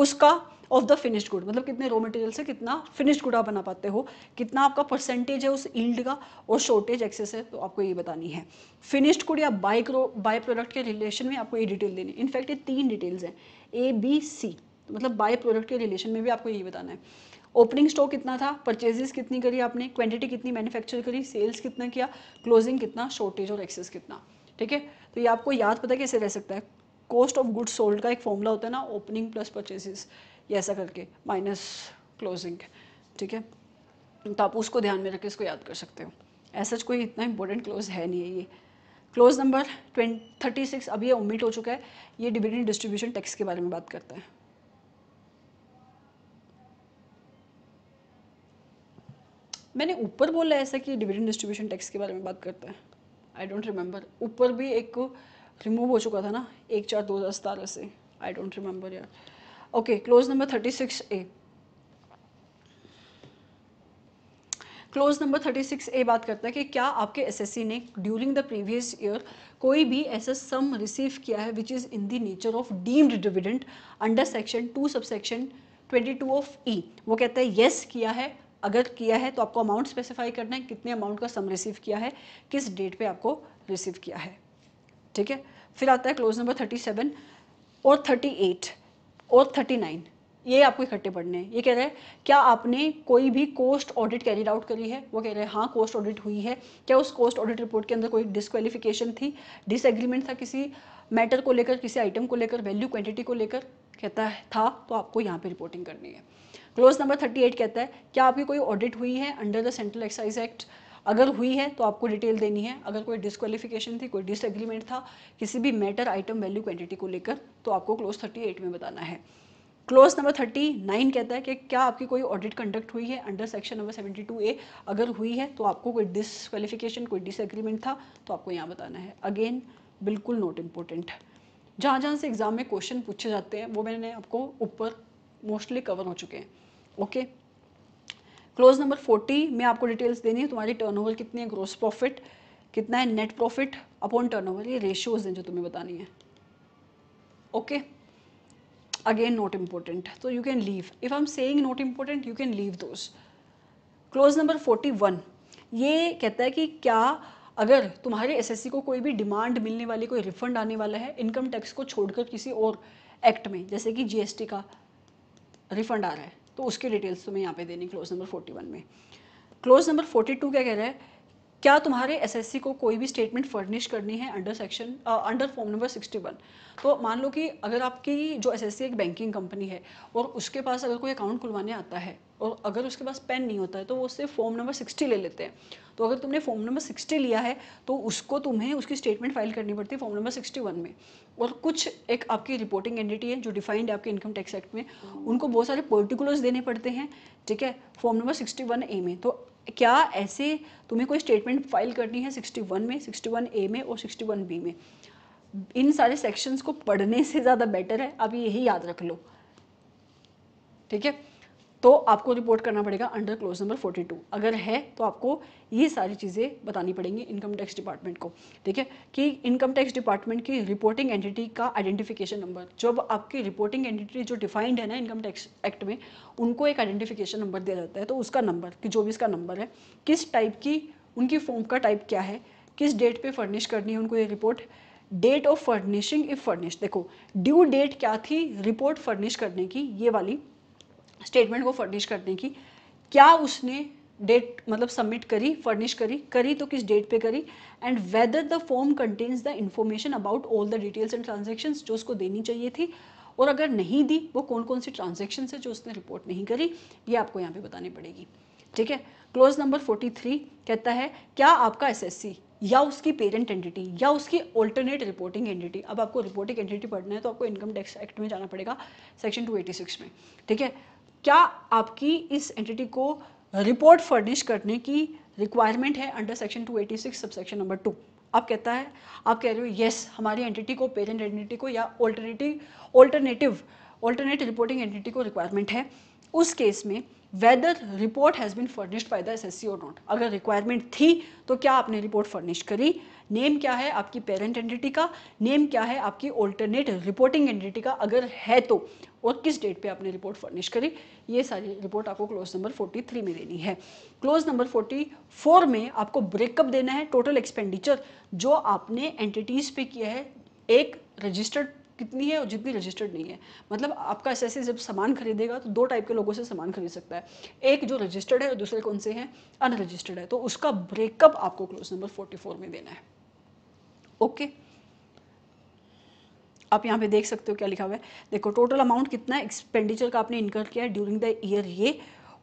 Speaker 1: उसका ऑफ द फिनिश्ड गुड मतलब कितने रॉ मटेरियल से कितना फिनिश्ड गुड आप बना पाते हो कितना आपका परसेंटेज है उस ईल्ड का और शॉर्टेज एक्सेस है तो आपको ये बतानी है फिनिश्ड गुड या बाई क्रो बाय प्रोडक्ट के रिलेशन में आपको ये डिटेल देनी है इनफैक्ट ये तीन डिटेल्स हैं ए बी सी मतलब बाय प्रोडक्ट के रिलेशन में भी आपको यही बताना है ओपनिंग स्टॉक कितना था परचेजेस कितनी करी आपने क्वांटिटी कितनी मैन्युफैक्चर करी सेल्स कितना किया क्लोजिंग कितना शॉर्टेज और एक्सेस कितना ठीक है तो ये आपको याद पता कैसे रह सकता है कॉस्ट ऑफ गुड्स सोल्ड का एक फॉर्मूला होता है ना ओपनिंग प्लस परचेजेस ये ऐसा करके माइनस क्लोजिंग ठीक है तो आप उसको ध्यान में रख के इसको याद कर सकते हो ऐसा कोई इतना इंपॉर्टेंट क्लोज है नहीं है ये clause number twenty thirty six अभी ये ओमिट हो चुका है ये डिविडेंड डिस्ट्रीब्यूशन टैक्स के बारे में बात करता है मैंने ऊपर बोला ऐसा कि डिविडेंड डिस्ट्रीब्यूशन टैक्स के बारे में बात करता है आई डोंट रिमेंबर ऊपर भी एक रिमूव हो चुका था ना एक चार दो हज़ार सतारह से आई डोंट रिमेंबर यार okay clause number thirty six A clause number thirty six A बात करता है कि क्या आपके एसएससी ने ड्यूरिंग द प्रीवियस ईयर कोई भी ऐसा सम रिसीव किया है which is in the nature of deemed dividend under section two sub section twenty two of E वो कहता है येस yes, किया है अगर किया है तो आपको अमाउंट स्पेसिफाई करना है कितने अमाउंट का सम रिसीव किया है किस डेट पे आपको रिसीव किया है ठीक है फिर आता है क्लोज नंबर थर्टी सेवन और थर्टी एट और थर्टी नाइन ये आपको इकट्ठे पढ़ने हैं ये कह रहे हैं क्या आपने कोई भी कोस्ट ऑडिट कैरीड आउट करी है वो कह रहे हैं हाँ कोस्ट ऑडिट हुई है क्या उस कोस्ट ऑडिट रिपोर्ट के अंदर कोई डिसक्वालिफिकेशन थी डिसएग्रीमेंट था किसी मैटर को लेकर किसी आइटम को लेकर वैल्यू क्वांटिटी को लेकर कहता है था तो आपको यहाँ पे रिपोर्टिंग करनी है क्लोज नंबर थर्टी एट कहता है क्या आपकी कोई ऑडिट हुई है under the central excise act अगर हुई है तो आपको डिटेल देनी है अगर कोई डिसक्वालिफिकेशन थी कोई डिसएग्रीमेंट था किसी भी मैटर आइटम वैल्यू क्वांटिटी को लेकर तो आपको क्लोज थर्टी एट में बताना है क्लोज नंबर थर्टी नाइन कहता है कि क्या आपकी कोई ऑडिट कंडक्ट हुई है under section number seventy two A अगर हुई है तो आपको कोई डिसक्वालिफिकेशन कोई डिसएग्रीमेंट था तो आपको यहाँ बताना है अगेन बिल्कुल नॉट इम्पोर्टेंट जहाँ जहाँ से एग्ज़ाम में क्वेश्चन पूछे जाते हैं वो मैंने आपको ऊपर मोस्टली कवर हो चुके हैं ओके क्लोज नंबर फोर्टी में आपको डिटेल्स देनी है तुम्हारी टर्नओवर कितनी है ग्रोस प्रॉफिट कितना है नेट प्रॉफिट अपॉन टर्नओवर ये रेशियोज हैं जो तुम्हें बतानी है ओके अगेन नॉट इम्पोर्टेंट तो you can leave if I am saying not important you can leave those clause number forty one ये कहता है कि क्या अगर तुम्हारे एस को कोई भी डिमांड मिलने वाली कोई रिफंड आने वाला है इनकम टैक्स को छोड़कर किसी और एक्ट में जैसे कि जीएसटी का रिफंड आ रहा है तो उसकी डिटेल्स तुम्हें यहाँ पे देनी क्लोज नंबर फोर्टी वन में क्लोज नंबर फोर्टी टू क्या कह रहा है क्या तुम्हारे एसएससी को कोई भी स्टेटमेंट फर्निश करनी है under section under form number 61 तो मान लो कि अगर आपकी जो एसएससी एक बैंकिंग कंपनी है और उसके पास अगर कोई अकाउंट खुलवाने आता है और अगर उसके पास पेन नहीं होता है तो वो उससे फॉर्म नंबर 60 ले लेते हैं तो अगर तुमने फॉर्म नंबर 60 लिया है तो उसको तुम्हें उसकी स्टेटमेंट फाइल करनी पड़ती है फॉर्म नंबर 61 में और कुछ एक आपकी रिपोर्टिंग एंटिटी है जो डिफाइंड है आपके इनकम टैक्स एक्ट में हम्म। उनको बहुत सारे पर्टिकुलर्स देने पड़ते हैं ठीक है फॉर्म नंबर सिक्सटी ए में तो क्या ऐसे तुम्हें कोई स्टेटमेंट फाइल करनी है 61 में 61 ए में और 61 बी में इन सारे सेक्शंस को पढ़ने से ज़्यादा बेटर है आप यही याद रख लो ठीक है तो आपको रिपोर्ट करना पड़ेगा अंडर क्लोज नंबर 42 अगर है तो आपको ये सारी चीज़ें बतानी पड़ेंगी इनकम टैक्स डिपार्टमेंट को ठीक है कि इनकम टैक्स डिपार्टमेंट की रिपोर्टिंग एंटिटी का आइडेंटिफिकेशन नंबर जब आपकी रिपोर्टिंग एंटिटी जो डिफाइंड है ना इनकम टैक्स एक्ट में उनको एक आइडेंटिफिकेशन नंबर दिया जाता है तो उसका नंबर कि जो भी इसका नंबर है किस टाइप की उनकी फॉर्म का टाइप क्या है किस डेट पर फर्निश करनी है उनको ये report date of furnishing if furnish देखो ड्यू डेट क्या थी रिपोर्ट फर्निश करने की ये वाली स्टेटमेंट को फर्निश करने की क्या उसने डेट मतलब सबमिट करी फर्निश करी करी तो किस डेट पे करी and whether the form contains the information about all the details and transaction जो उसको देनी चाहिए थी और अगर नहीं दी वो कौन कौन सी ट्रांजेक्शन है जो उसने रिपोर्ट नहीं करी ये आपको यहाँ पे बतानी पड़ेगी ठीक है क्लोज नंबर 43 कहता है क्या आपका एसएससी या उसकी पेरेंट एंटिटी या उसकी ऑल्टरनेट रिपोर्टिंग एंटिटी अब आपको रिपोर्टिंग एंटिटी पढ़ना है तो आपको इनकम टैक्स एक्ट में जाना पड़ेगा सेक्शन 286 में ठीक है क्या आपकी इस एंटिटी को रिपोर्ट फर्निश करने की रिक्वायरमेंट है under section 286 sub section number to आप कहता है आप कह रहे हो येस हमारी एंटिटी को पेरेंट एंटिटी को या alternative alternative alternate reporting entity को रिक्वायरमेंट है उस केस में whether report has been furnished by the C और नॉट अगर रिक्वायरमेंट थी तो क्या आपने रिपोर्ट फर्निश करी नेम क्या है आपकी पेरेंट एंटिटी का नेम क्या है आपकी ऑल्टरनेट रिपोर्टिंग एंटिटी का अगर है तो और किस डेट पे आपने रिपोर्ट फर्निश करी ये सारी रिपोर्ट आपको क्लोज नंबर 43 में देनी है क्लोज नंबर 44 में आपको ब्रेकअप देना है टोटल एक्सपेंडिचर जो आपने एंटिटीज़ पे किया है एक रजिस्टर्ड कितनी है और जितनी रजिस्टर्ड नहीं है मतलब आपका एस जब सामान खरीदेगा तो दो टाइप के लोगों से सामान खरीद सकता है एक जो रजिस्टर्ड है और दूसरे कौन से हैं अनरजिस्टर्ड है तो उसका ब्रेकअप आपको क्लोज नंबर फोर्टी में देना है ओके okay? आप यहाँ पे देख सकते हो क्या लिखा हुआ है देखो टोटल अमाउंट कितना एक्सपेंडिचर का आपने इनकर किया है ड्यूरिंग द ईयर ये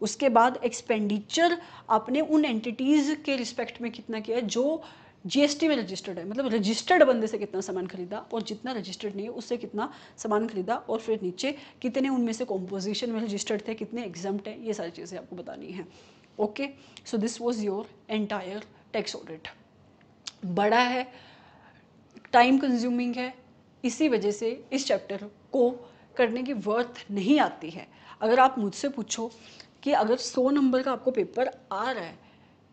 Speaker 1: उसके बाद एक्सपेंडिचर आपने उन एंटिटीज़ के रिस्पेक्ट में कितना किया है जो जीएसटी में रजिस्टर्ड है मतलब रजिस्टर्ड बंदे से कितना सामान खरीदा और जितना रजिस्टर्ड नहीं है उससे कितना सामान खरीदा और फिर नीचे कितने उनमें से कॉम्पोजिशन में रजिस्टर्ड थे कितने एग्जाम्ट हैं ये सारी चीज़ें आपको बतानी है okay so this was your entire tax audit बड़ा है टाइम कंज्यूमिंग है इसी वजह से इस चैप्टर को करने की वर्थ नहीं आती है अगर आप मुझसे पूछो कि अगर सौ नंबर का आपको पेपर आ रहा है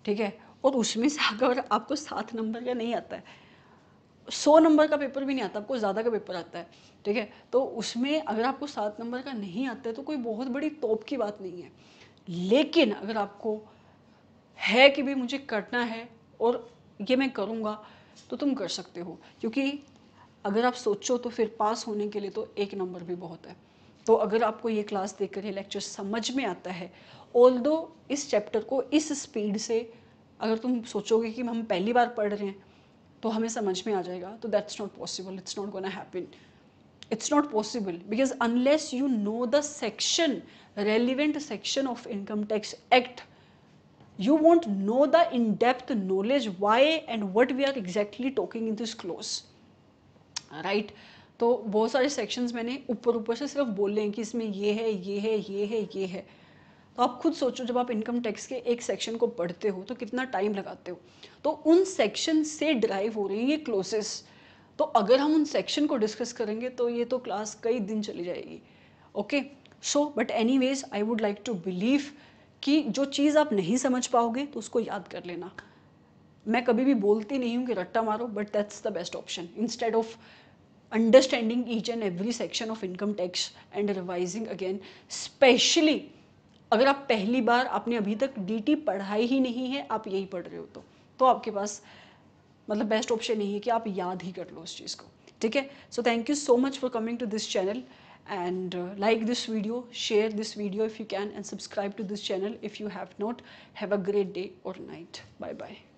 Speaker 1: ठीक है और उसमें से अगर आपको सात नंबर का नहीं आता है सौ नंबर का पेपर भी नहीं आता आपको ज़्यादा का पेपर आता है ठीक है तो उसमें अगर आपको सात नंबर का नहीं आता है तो कोई बहुत बड़ी तोप की बात नहीं है लेकिन अगर आपको है कि भाई मुझे करना है और ये मैं करूँगा तो तुम कर सकते हो क्योंकि अगर आप सोचो तो फिर पास होने के लिए तो एक नंबर भी बहुत है तो अगर आपको ये क्लास देखकर ये लेक्चर समझ में आता है ऑल इस चैप्टर को इस स्पीड से अगर तुम सोचोगे कि हम पहली बार पढ़ रहे हैं तो हमें समझ में आ जाएगा तो that's not possible it's not gonna happen it's not possible because unless you know the section relevant section of income tax act you won't know the in depth knowledge why and what we are exactly talking in this clause right तो बहुत सारे sections मैंने ऊपर ऊपर से सिर्फ बोले हैं कि इसमें ये है ये है ये है ये है तो आप खुद सोचो जब आप इनकम टैक्स के एक सेक्शन को पढ़ते हो तो कितना टाइम लगाते हो तो उन सेक्शन से ड्राइव हो रही है ये क्लोसेस तो अगर हम उन सेक्शन को डिस्कस करेंगे तो ये तो क्लास कई दिन चली जाएगी okay so but anyways I would like to believe कि जो चीज़ आप नहीं समझ पाओगे तो उसको याद कर लेना मैं कभी भी बोलती नहीं हूँ कि रट्टा मारो but that's the best option instead of understanding each and every section of income tax and revising again specially अगर आप पहली बार आपने अभी तक डी टी पढ़ाई ही नहीं है आप यही पढ़ रहे हो तो तो आपके पास मतलब बेस्ट ऑप्शन यही है कि आप याद ही कर लो उस चीज़ को ठीक है so thank you so much for coming to this channel and like this video share this video if you can and subscribe to this channel if you have not have a great day और night bye bye